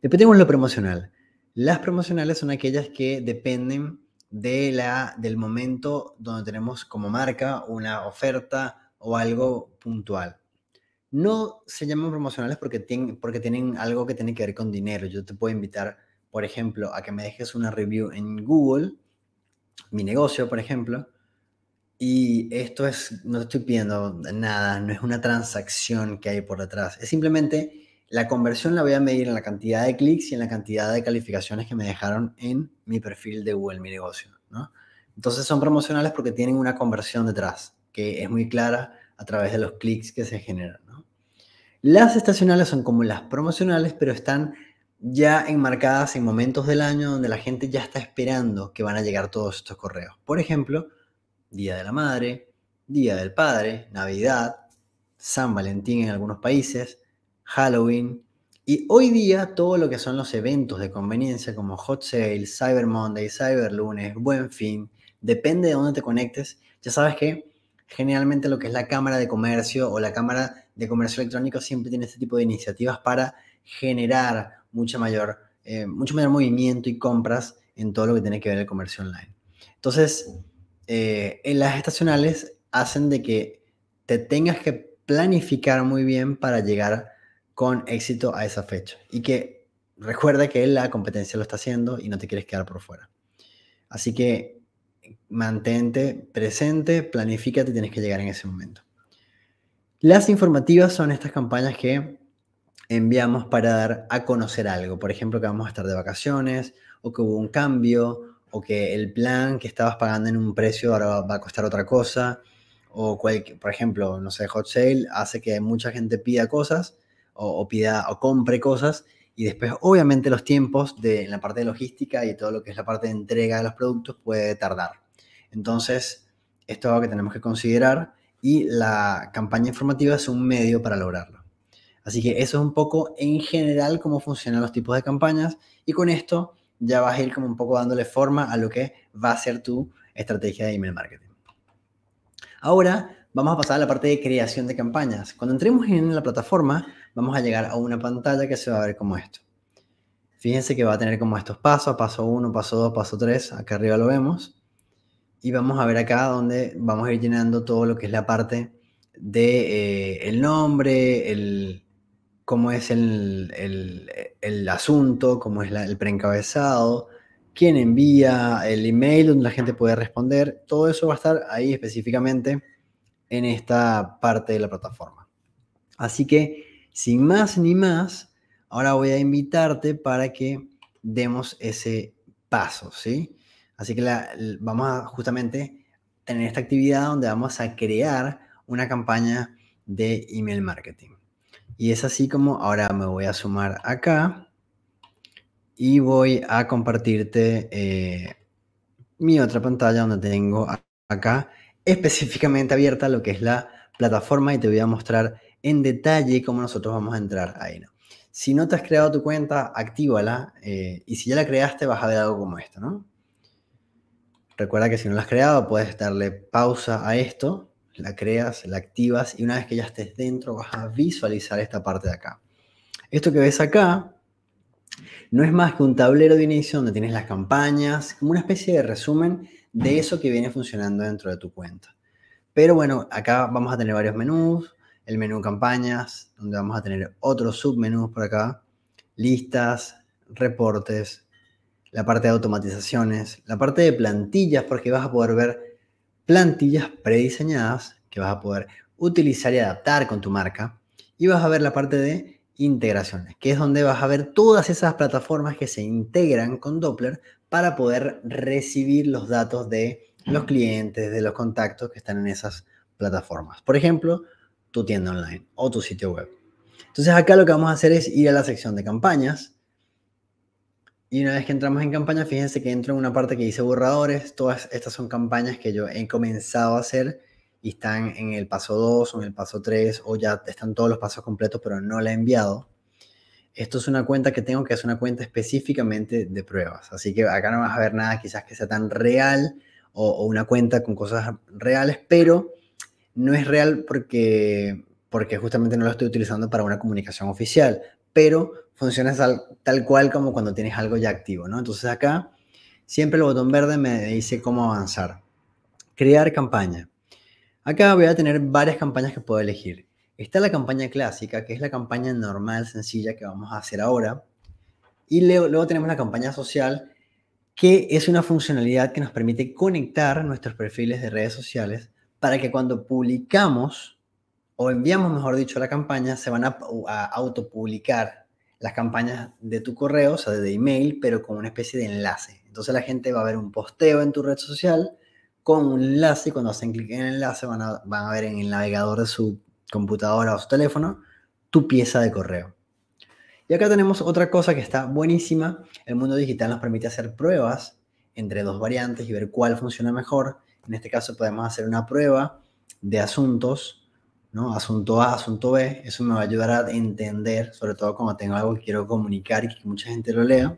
Después tenemos lo promocional. Las promocionales son aquellas que dependen de la, del momento donde tenemos como marca una oferta o algo puntual. No se llaman promocionales porque, tienen, porque tienen algo que tiene que ver con dinero. Yo te puedo invitar, por ejemplo, a que me dejes una review en Google mi negocio, por ejemplo, y esto es, no estoy pidiendo nada, no es una transacción que hay por detrás, es simplemente la conversión la voy a medir en la cantidad de clics y en la cantidad de calificaciones que me dejaron en mi perfil de Google Mi Negocio, ¿no? Entonces son promocionales porque tienen una conversión detrás, que es muy clara a través de los clics que se generan, Las estacionales son como las promocionales, pero están ya enmarcadas en momentos del año donde la gente ya está esperando que van a llegar todos estos correos. Por ejemplo, Día de la Madre, Día del Padre, Navidad, San Valentín en algunos países, Halloween. Y hoy día todo lo que son los eventos de conveniencia como Hot Sale, Cyber Monday, Cyber Lunes, Buen Fin, depende de dónde te conectes, ya sabes que generalmente lo que es la Cámara de Comercio o la Cámara de Comercio Electrónico siempre tiene este tipo de iniciativas para generar mucha mayor, eh, mucho mayor movimiento y compras en todo lo que tiene que ver el comercio online. Entonces, eh, en las estacionales hacen de que te tengas que planificar muy bien para llegar con éxito a esa fecha y que recuerda que la competencia lo está haciendo y no te quieres quedar por fuera. Así que mantente presente, planifícate, tienes que llegar en ese momento. Las informativas son estas campañas que enviamos para dar a conocer algo. Por ejemplo, que vamos a estar de vacaciones, o que hubo un cambio, o que el plan que estabas pagando en un precio ahora va a costar otra cosa. O, por ejemplo, no sé, Hot Sale hace que mucha gente pida cosas, o, pida, o compre cosas, y después, obviamente, los tiempos de en la parte de logística y todo lo que es la parte de entrega de los productos puede tardar. Entonces, esto es algo que tenemos que considerar y la campaña informativa es un medio para lograrlo. Así que eso es un poco en general cómo funcionan los tipos de campañas y con esto ya vas a ir como un poco dándole forma a lo que va a ser tu estrategia de email marketing. Ahora vamos a pasar a la parte de creación de campañas. Cuando entremos en la plataforma vamos a llegar a una pantalla que se va a ver como esto. Fíjense que va a tener como estos pasos, paso 1, paso 2, paso 3, acá arriba lo vemos. Y vamos a ver acá donde vamos a ir llenando todo lo que es la parte de eh, el nombre, el, cómo es el, asunto, cómo es el preencabezado, quién envía, el email donde la gente puede responder. Todo eso va a estar ahí específicamente en esta parte de la plataforma. Así que, sin más ni más, ahora voy a invitarte para que demos ese paso, ¿sí? Así que la, vamos a justamente tener esta actividad donde vamos a crear una campaña de email marketing. Y es así como ahora me voy a sumar acá y voy a compartirte eh, mi otra pantalla donde tengo acá específicamente abierta lo que es la plataforma y te voy a mostrar en detalle cómo nosotros vamos a entrar ahí. Si no te has creado tu cuenta, actívala eh, y si ya la creaste vas a ver algo como esto, ¿no? Recuerda que si no la has creado puedes darle pausa a esto la creas, la activas y una vez que ya estés dentro vas a visualizar esta parte de acá. Esto que ves acá no es más que un tablero de inicio donde tienes las campañas, como una especie de resumen de eso que viene funcionando dentro de tu cuenta. Pero bueno, acá vamos a tener varios menús, el menú campañas, donde vamos a tener otros submenús por acá, listas, reportes, la parte de automatizaciones, la parte de plantillas, porque vas a poder ver plantillas prediseñadas que vas a poder utilizar y adaptar con tu marca. Y vas a ver la parte de integraciones, que es donde vas a ver todas esas plataformas que se integran con Doppler para poder recibir los datos de los clientes, de los contactos que están en esas plataformas. Por ejemplo, tu tienda online o tu sitio web. Entonces acá lo que vamos a hacer es ir a la sección de campañas y una vez que entramos en campaña, fíjense que entro en una parte que dice borradores. Todas estas son campañas que yo he comenzado a hacer y están en el paso 2 o en el paso 3 o ya están todos los pasos completos, pero no la he enviado. Esto es una cuenta que tengo que es una cuenta específicamente de pruebas. Así que acá no vas a ver nada quizás que sea tan real o, o una cuenta con cosas reales, pero no es real porque, porque justamente no lo estoy utilizando para una comunicación oficial pero funciona tal, cual como cuando tienes algo ya activo, ¿no? Entonces acá siempre el botón verde me dice cómo avanzar. Crear campaña. Acá voy a tener varias campañas que puedo elegir. Está la campaña clásica, que es la campaña normal, sencilla que vamos a hacer ahora. Y luego, luego tenemos la campaña social, que es una funcionalidad que nos permite conectar nuestros perfiles de redes sociales para que cuando publicamos o enviamos, mejor dicho, la campaña, se van a, autopublicar las campañas de tu correo, o sea, de email, pero con una especie de enlace. Entonces la gente va a ver un posteo en tu red social con un enlace y cuando hacen clic en el enlace van a, van a ver en el navegador de su computadora o su teléfono tu pieza de correo. Y acá tenemos otra cosa que está buenísima. El mundo digital nos permite hacer pruebas entre dos variantes y ver cuál funciona mejor. En este caso podemos hacer una prueba de asuntos ¿no? Asunto A, asunto B, eso me va a ayudar a entender, sobre todo cuando tengo algo que quiero comunicar y que mucha gente lo lea.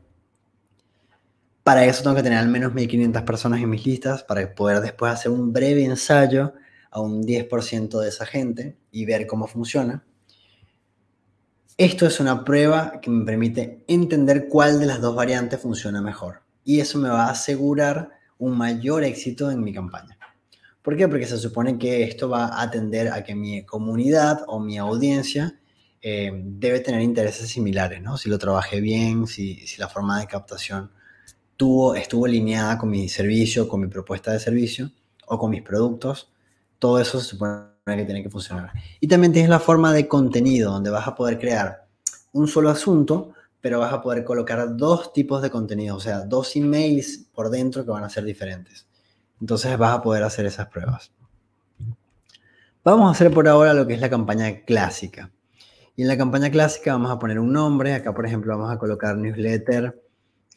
Para eso tengo que tener al menos 1500 personas en mis listas para poder después hacer un breve ensayo a un 10% de esa gente y ver cómo funciona. Esto es una prueba que me permite entender cuál de las dos variantes funciona mejor y eso me va a asegurar un mayor éxito en mi campaña. ¿Por qué? Porque se supone que esto va a atender a que mi comunidad o mi audiencia eh, debe tener intereses similares, ¿no? Si lo trabajé bien, si, la forma de captación tuvo, estuvo alineada con mi servicio, con mi propuesta de servicio o con mis productos, todo eso se supone que tiene que funcionar. Y también tienes la forma de contenido, donde vas a poder crear un solo asunto, pero vas a poder colocar dos tipos de contenido, o sea, dos emails por dentro que van a ser diferentes. Entonces vas a poder hacer esas pruebas. Vamos a hacer por ahora lo que es la campaña clásica. Y en la campaña clásica vamos a poner un nombre. Acá, por ejemplo, vamos a colocar newsletter,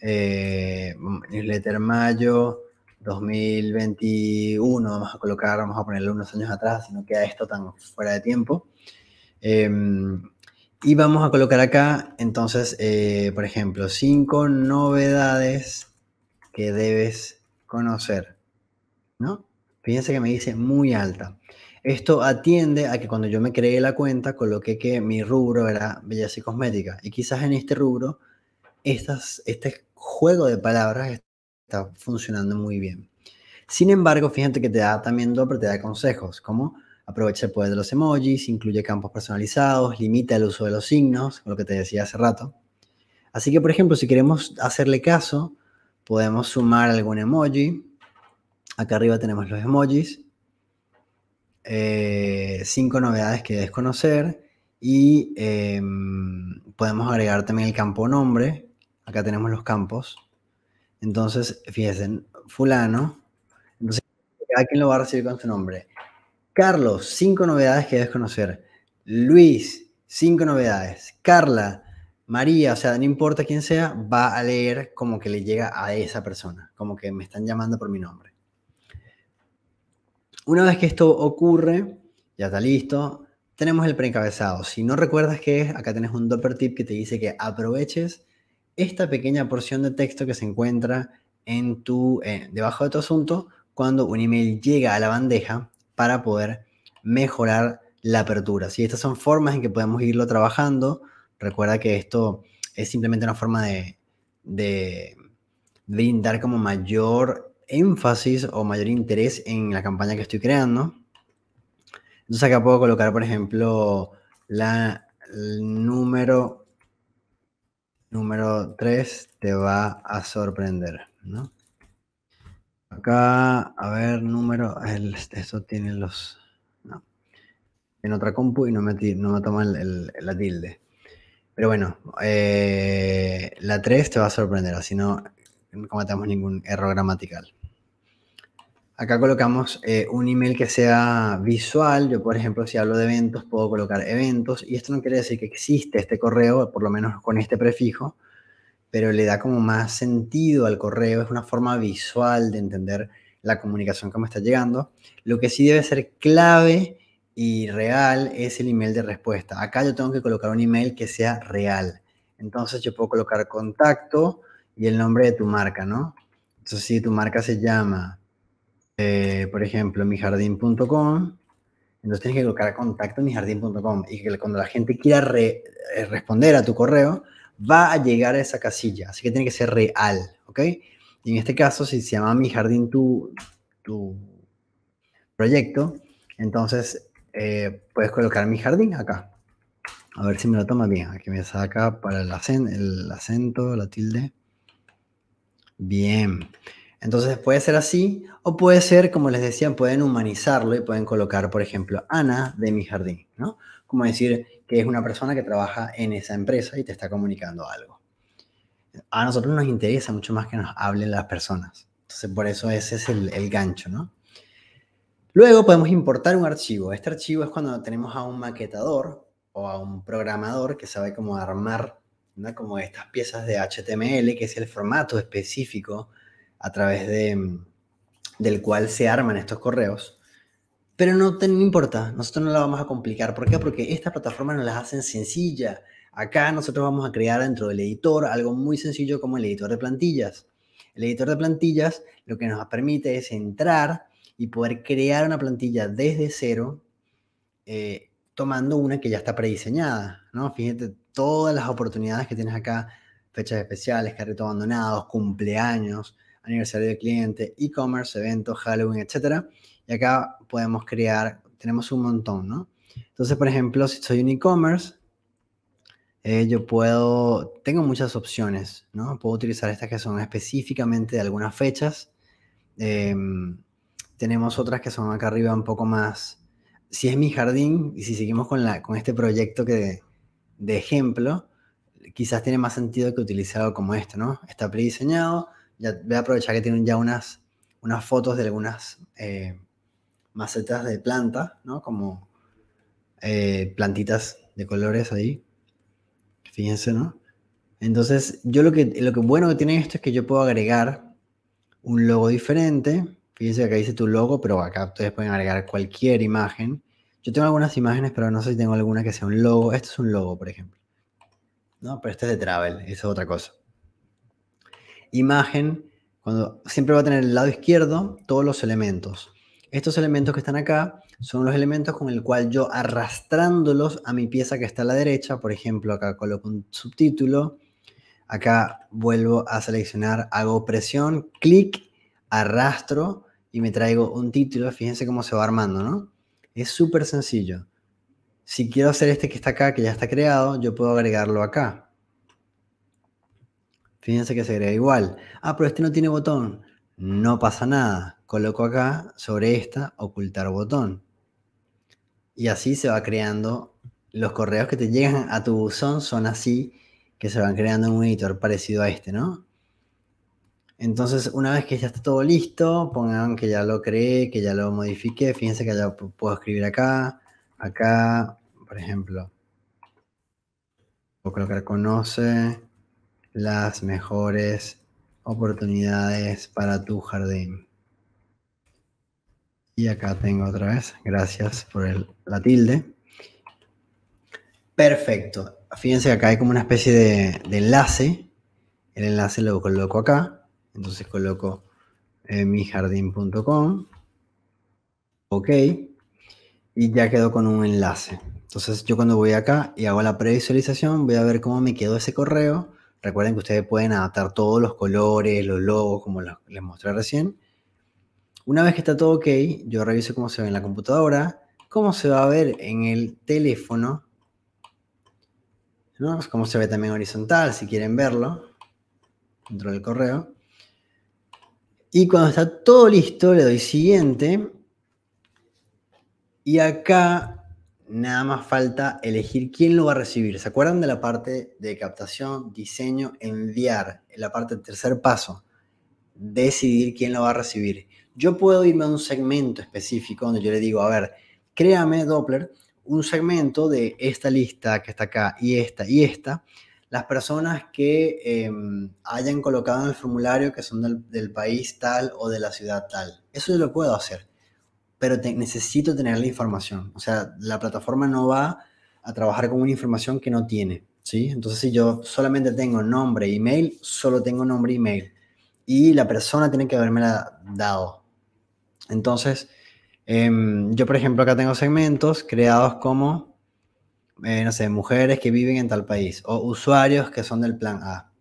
eh, newsletter mayo 2021. Vamos a colocar, vamos a ponerle unos años atrás, si no queda esto tan fuera de tiempo. Em, y vamos a colocar acá, entonces, eh, por ejemplo, cinco novedades que debes conocer Fíjense que me dice muy alta. Esto atiende a que cuando yo me creé la cuenta coloqué que mi rubro era belleza y cosmética. Y quizás en este rubro, este juego de palabras está funcionando muy bien. Sin embargo, fíjate que te da también doble, te da consejos como aprovecha el poder de los emojis, incluye campos personalizados, limita el uso de los signos, lo que te decía hace rato. Así que, por ejemplo, si queremos hacerle caso, podemos sumar algún emoji, Acá arriba tenemos los emojis. Eh, cinco novedades que desconocer. Y em, podemos agregar también el campo nombre. Acá tenemos los campos. Entonces, fíjense, fulano. Entonces, ¿a quien lo va a recibir con su nombre. Carlos, cinco novedades que desconocer, Luis, cinco novedades. Carla, María, o sea, no importa quién sea, va a leer como que le llega a esa persona, como que me están llamando por mi nombre. Una vez que esto ocurre, ya está listo, tenemos el preencabezado. Si no recuerdas qué es, acá tenés un doper tip que te dice que aproveches esta pequeña porción de texto que se encuentra en tu, eh, debajo de tu asunto cuando un email llega a la bandeja para poder mejorar la apertura. Si Estas son formas en que podemos irlo trabajando. Recuerda que esto es simplemente una forma de, de brindar como mayor énfasis o mayor interés en la campaña que estoy creando. Entonces acá puedo colocar, por ejemplo, la número, número 3 te va a sorprender, Acá, a ver, número, el, eso tiene los... en otra compu y no me, no me toma el, la tilde. Pero bueno, eh, la 3 te va a sorprender, así no, no cometamos ningún error gramatical. Acá colocamos eh, un email que sea visual. Yo, por ejemplo, si hablo de eventos, puedo colocar eventos. Y esto no quiere decir que existe este correo, por lo menos con este prefijo, pero le da como más sentido al correo. Es una forma visual de entender la comunicación que me está llegando. Lo que sí debe ser clave y real es el email de respuesta. Acá yo tengo que colocar un email que sea real. Entonces yo puedo colocar contacto y el nombre de tu marca, ¿no? Entonces, si tu marca se llama, eh, por ejemplo, mijardín.com, entonces tienes que colocar contacto en y que cuando la gente quiera eh, responder a tu correo, va a llegar a esa casilla. Así que tiene que ser real, ¿ok? Y en este caso, si se llama Mi Jardín tu, tu proyecto, entonces eh, puedes colocar Mi Jardín acá. A ver si me lo toma bien. Aquí me saca para el, el acento, la tilde. Bien. Entonces puede ser así o puede ser, como les decía, pueden humanizarlo y pueden colocar, por ejemplo, Ana de mi jardín, ¿no? Como decir que es una persona que trabaja en esa empresa y te está comunicando algo. A nosotros nos interesa mucho más que nos hablen las personas. Entonces por eso ese es el, gancho, ¿no? Luego podemos importar un archivo. Este archivo es cuando tenemos a un maquetador o a un programador que sabe cómo armar como estas piezas de HTML, que es el formato específico a través mm, del cual se arman estos correos. Pero no, te, importa, nosotros no la vamos a complicar. ¿Por qué? Porque esta plataforma nos las hacen sencilla. Acá nosotros vamos a crear dentro del editor algo muy sencillo como el editor de plantillas. El editor de plantillas lo que nos permite es entrar y poder crear una plantilla desde cero, eh, tomando una que ya está prediseñada. ¿no? Fíjate, todas las oportunidades que tienes acá, fechas especiales, carrito abandonados, cumpleaños, aniversario de cliente, e-commerce, eventos, Halloween, etc. Y acá podemos crear, tenemos un montón, ¿no? Entonces, por ejemplo, si soy un e-commerce, eh, yo puedo, tengo muchas opciones, ¿no? Puedo utilizar estas que son específicamente de algunas fechas. Em, tenemos otras que son acá arriba un poco más, si es mi jardín, y si seguimos con, la, con este proyecto que, de ejemplo, quizás tiene más sentido que utilizado como esto, ¿no? Está prediseñado, ya voy a aprovechar que tienen ya unas, unas fotos de algunas eh, macetas de planta, ¿no? Como eh, plantitas de colores ahí. Fíjense, ¿no? Entonces, yo lo que, lo que bueno que tiene esto es que yo puedo agregar un logo diferente. Fíjense que acá dice tu logo, pero acá ustedes pueden agregar cualquier imagen. Yo tengo algunas imágenes, pero no sé si tengo alguna que sea un logo. Esto es un logo, por ejemplo. No, pero este es de travel, eso es otra cosa. Imagen, cuando siempre va a tener el lado izquierdo todos los elementos. Estos elementos que están acá son los elementos con el cual yo arrastrándolos a mi pieza que está a la derecha, por ejemplo, acá coloco un subtítulo, acá vuelvo a seleccionar, hago presión, clic, arrastro y me traigo un título, fíjense cómo se va armando, ¿no? Es súper sencillo. Si quiero hacer este que está acá, que ya está creado, yo puedo agregarlo acá. Fíjense que se agrega igual. Ah, pero este no tiene botón. No pasa nada. Coloco acá sobre esta, ocultar botón. Y así se va creando. Los correos que te llegan a tu buzón son así, que se van creando en un editor parecido a este, ¿no? Entonces, una vez que ya está todo listo, pongan que ya lo creé, que ya lo modifiqué. Fíjense que ya puedo escribir acá, acá, por ejemplo. Puedo colocar conoce las mejores oportunidades para tu jardín. Y acá tengo otra vez, gracias por el, la tilde. Perfecto. Fíjense que acá hay como una especie de, de enlace. El enlace lo coloco acá. Entonces coloco mi eh, mijardín.com. Ok. Y ya quedó con un enlace. Entonces yo cuando voy acá y hago la previsualización, voy a ver cómo me quedó ese correo. Recuerden que ustedes pueden adaptar todos los colores, los logos, como les mostré recién. Una vez que está todo ok, yo reviso cómo se ve en la computadora, cómo se va a ver en el teléfono, pues cómo se ve también horizontal, si quieren verlo, dentro del correo. Y cuando está todo listo, le doy siguiente. Y acá nada más falta elegir quién lo va a recibir. ¿Se acuerdan de la parte de captación, diseño, enviar? la parte del tercer paso. Decidir quién lo va a recibir. Yo puedo irme a un segmento específico donde yo le digo, a ver, créame Doppler, un segmento de esta lista que está acá y esta y esta, las personas que em, hayan colocado en el formulario que son del, país tal o de la ciudad tal. Eso yo lo puedo hacer, pero necesito tener la información. O sea, la plataforma no va a trabajar con una información que no tiene. ¿sí? Entonces, si yo solamente tengo nombre, email, solo tengo nombre, email. Y la persona tiene que haberme la dado. Entonces, em, yo, por ejemplo, acá tengo segmentos creados como eh, no sé, mujeres que viven en tal país o usuarios que son del plan A.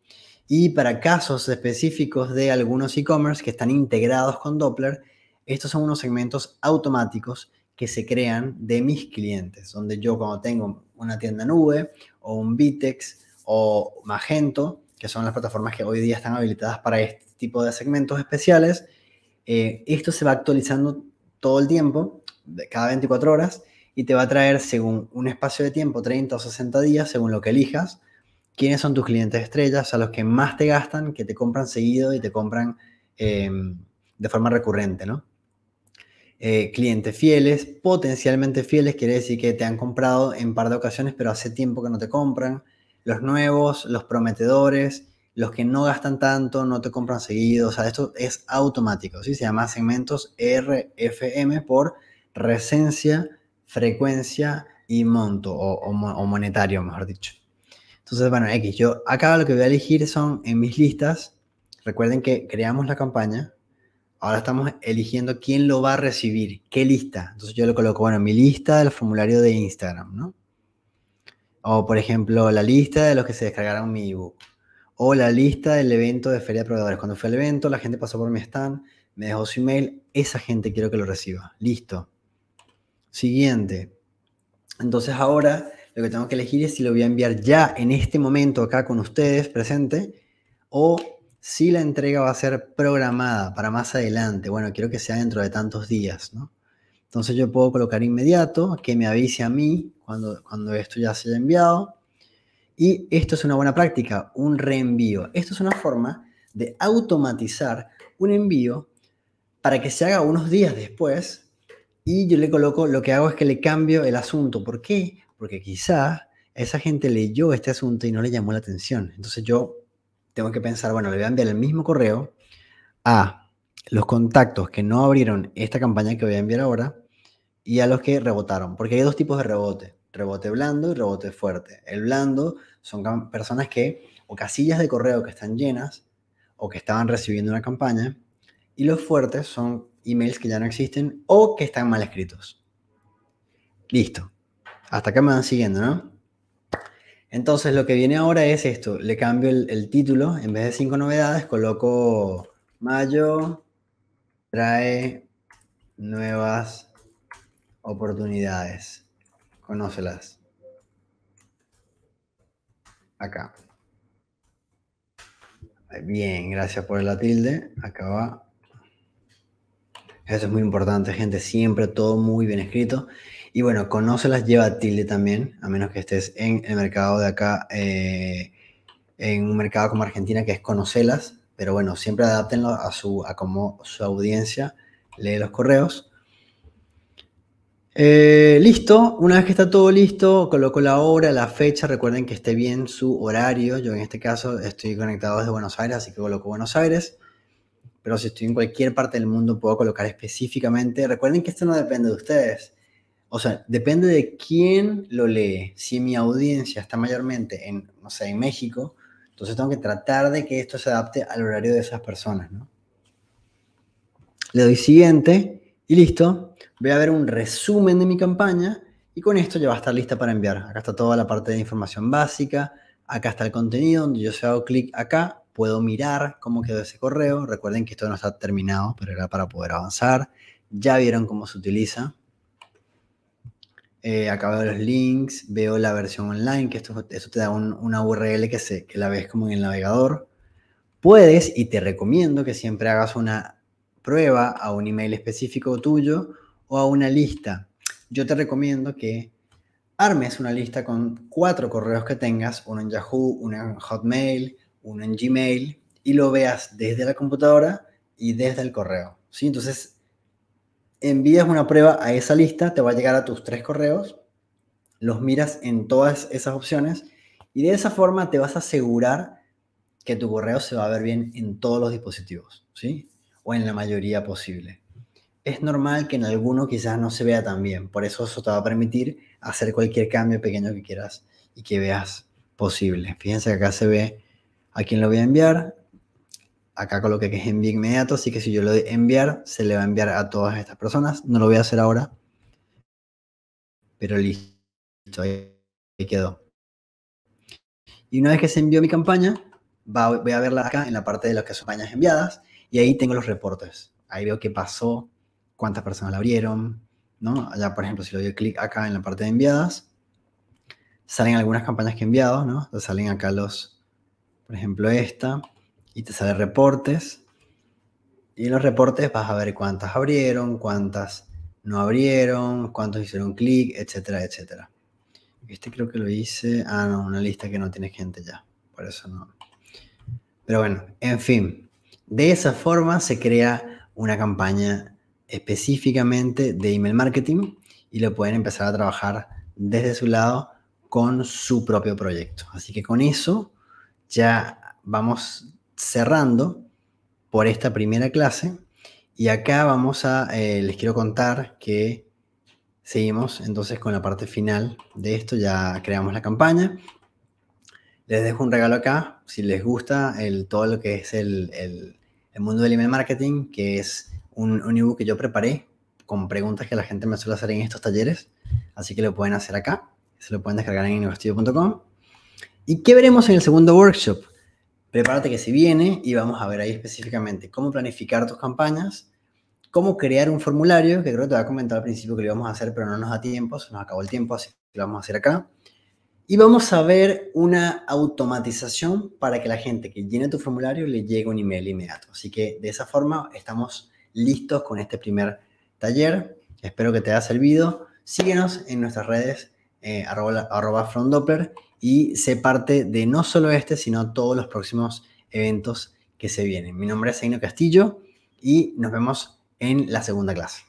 Y para casos específicos de algunos e-commerce que están integrados con Doppler, estos son unos segmentos automáticos que se crean de mis clientes, donde yo cuando tengo una tienda nube o un Vitex o Magento, que son las plataformas que hoy día están habilitadas para este tipo de segmentos especiales, eh, esto se va actualizando todo el tiempo, cada 24 horas, y te va a traer, según un espacio de tiempo, 30 o 60 días, según lo que elijas, quiénes son tus clientes estrellas, a los que más te gastan, que te compran seguido y te compran em, de forma recurrente, ¿no? Eh, clientes fieles, potencialmente fieles, quiere decir que te han comprado en par de ocasiones, pero hace tiempo que no te compran. Los nuevos, los prometedores, los que no gastan tanto, no te compran seguido. O sea, esto es automático, ¿sí? Se llama segmentos RFM por recencia frecuencia y monto, o, monetario, mejor dicho. Entonces, bueno, X, yo acá lo que voy a elegir son en mis listas, recuerden que creamos la campaña, ahora estamos eligiendo quién lo va a recibir, qué lista. Entonces yo lo coloco, bueno, mi lista del formulario de Instagram, ¿no? O por ejemplo, la lista de los que se descargaron mi ebook. O la lista del evento de Feria de Proveedores. Cuando fue el evento, la gente pasó por mi stand, me dejó su email, esa gente quiero que lo reciba. Listo. Siguiente. Entonces ahora lo que tengo que elegir es si lo voy a enviar ya en este momento acá con ustedes presente o si la entrega va a ser programada para más adelante. Bueno, quiero que sea dentro de tantos días, Entonces yo puedo colocar inmediato, que me avise a mí cuando, cuando esto ya se haya enviado. Y esto es una buena práctica, un reenvío. Esto es una forma de automatizar un envío para que se haga unos días después y yo le coloco, lo que hago es que le cambio el asunto. ¿Por qué? Porque quizás esa gente leyó este asunto y no le llamó la atención. Entonces yo tengo que pensar, bueno, le voy a enviar el mismo correo a los contactos que no abrieron esta campaña que voy a enviar ahora y a los que rebotaron, porque hay dos tipos de rebote, rebote blando y rebote fuerte. El blando son personas que, o casillas de correo que están llenas o que estaban recibiendo una campaña, y los fuertes son emails que ya no existen o que están mal escritos. Listo. Hasta acá me van siguiendo, ¿no? Entonces lo que viene ahora es esto. Le cambio el, título. En vez de cinco novedades, coloco mayo trae nuevas oportunidades. Conócelas. Acá. Bien, gracias por la tilde. Acá va eso es muy importante, gente. Siempre todo muy bien escrito. Y bueno, conócelas lleva tilde también, a menos que estés en el mercado de acá, eh, en un mercado como Argentina, que es conocelas. Pero bueno, siempre adaptenlo a, su, a como su audiencia lee los correos. Eh, listo, una vez que está todo listo, coloco la hora, la fecha, recuerden que esté bien su horario, yo en este caso estoy conectado desde Buenos Aires, así que coloco Buenos Aires pero si estoy en cualquier parte del mundo puedo colocar específicamente. Recuerden que esto no depende de ustedes. O sea, depende de quién lo lee. Si mi audiencia está mayormente en, no en México, entonces tengo que tratar de que esto se adapte al horario de esas personas, ¿no? Le doy siguiente y listo. Voy a ver un resumen de mi campaña y con esto ya va a estar lista para enviar. Acá está toda la parte de información básica, acá está el contenido, donde yo se hago clic acá puedo mirar cómo quedó ese correo. Recuerden que esto no está terminado, pero era para poder avanzar. Ya vieron cómo se utiliza. Eh, acá los links, veo la versión online, que esto, eso te da un, una URL que, se, que la ves como en el navegador. Puedes, y te recomiendo que siempre hagas una prueba a un email específico tuyo o a una lista. Yo te recomiendo que armes una lista con cuatro correos que tengas, uno en Yahoo, uno en Hotmail, uno en Gmail y lo veas desde la computadora y desde el correo. ¿sí? Entonces, envías una prueba a esa lista, te va a llegar a tus tres correos, los miras en todas esas opciones y de esa forma te vas a asegurar que tu correo se va a ver bien en todos los dispositivos, ¿sí? O en la mayoría posible. Es normal que en alguno quizás no se vea tan bien, por eso eso te va a permitir hacer cualquier cambio pequeño que quieras y que veas posible. Fíjense que acá se ve a quién lo voy a enviar. Acá coloqué que es envío inmediato, así que si yo lo doy enviar, se le va a enviar a todas estas personas. No lo voy a hacer ahora, pero listo, ahí, quedó. Y una vez que se envió mi campaña, voy a verla acá en la parte de las campañas enviadas y ahí tengo los reportes. Ahí veo qué pasó, cuántas personas la abrieron, ¿no? Allá, por ejemplo, si le doy clic acá en la parte de enviadas, salen algunas campañas que he enviado, ¿no? salen acá los, por ejemplo esta, y te sale reportes. Y en los reportes vas a ver cuántas abrieron, cuántas no abrieron, cuántos hicieron clic, etcétera, etcétera. Este creo que lo hice. Ah, no, una lista que no tiene gente ya. Por eso no. Pero bueno, en fin. De esa forma se crea una campaña específicamente de email marketing y lo pueden empezar a trabajar desde su lado con su propio proyecto. Así que con eso ya vamos cerrando por esta primera clase. Y acá vamos a, eh, les quiero contar que seguimos entonces con la parte final de esto. Ya creamos la campaña. Les dejo un regalo acá, si les gusta el, todo lo que es el, mundo del email marketing, que es un, un ebook que yo preparé con preguntas que la gente me suele hacer en estos talleres. Así que lo pueden hacer acá. Se lo pueden descargar en innovastudio.com. ¿Y qué veremos en el segundo workshop? Prepárate que se viene y vamos a ver ahí específicamente cómo planificar tus campañas, cómo crear un formulario, que creo que te había comentado al principio que lo íbamos a hacer, pero no nos da tiempo, se nos acabó el tiempo, así que lo vamos a hacer acá. Y vamos a ver una automatización para que la gente que llene tu formulario le llegue un email inmediato. Así que de esa forma estamos listos con este primer taller. Espero que te haya servido. Síguenos en nuestras redes, eh, arroba, arroba y sé parte de no solo este, sino todos los próximos eventos que se vienen. Mi nombre es Aino Castillo y nos vemos en la segunda clase.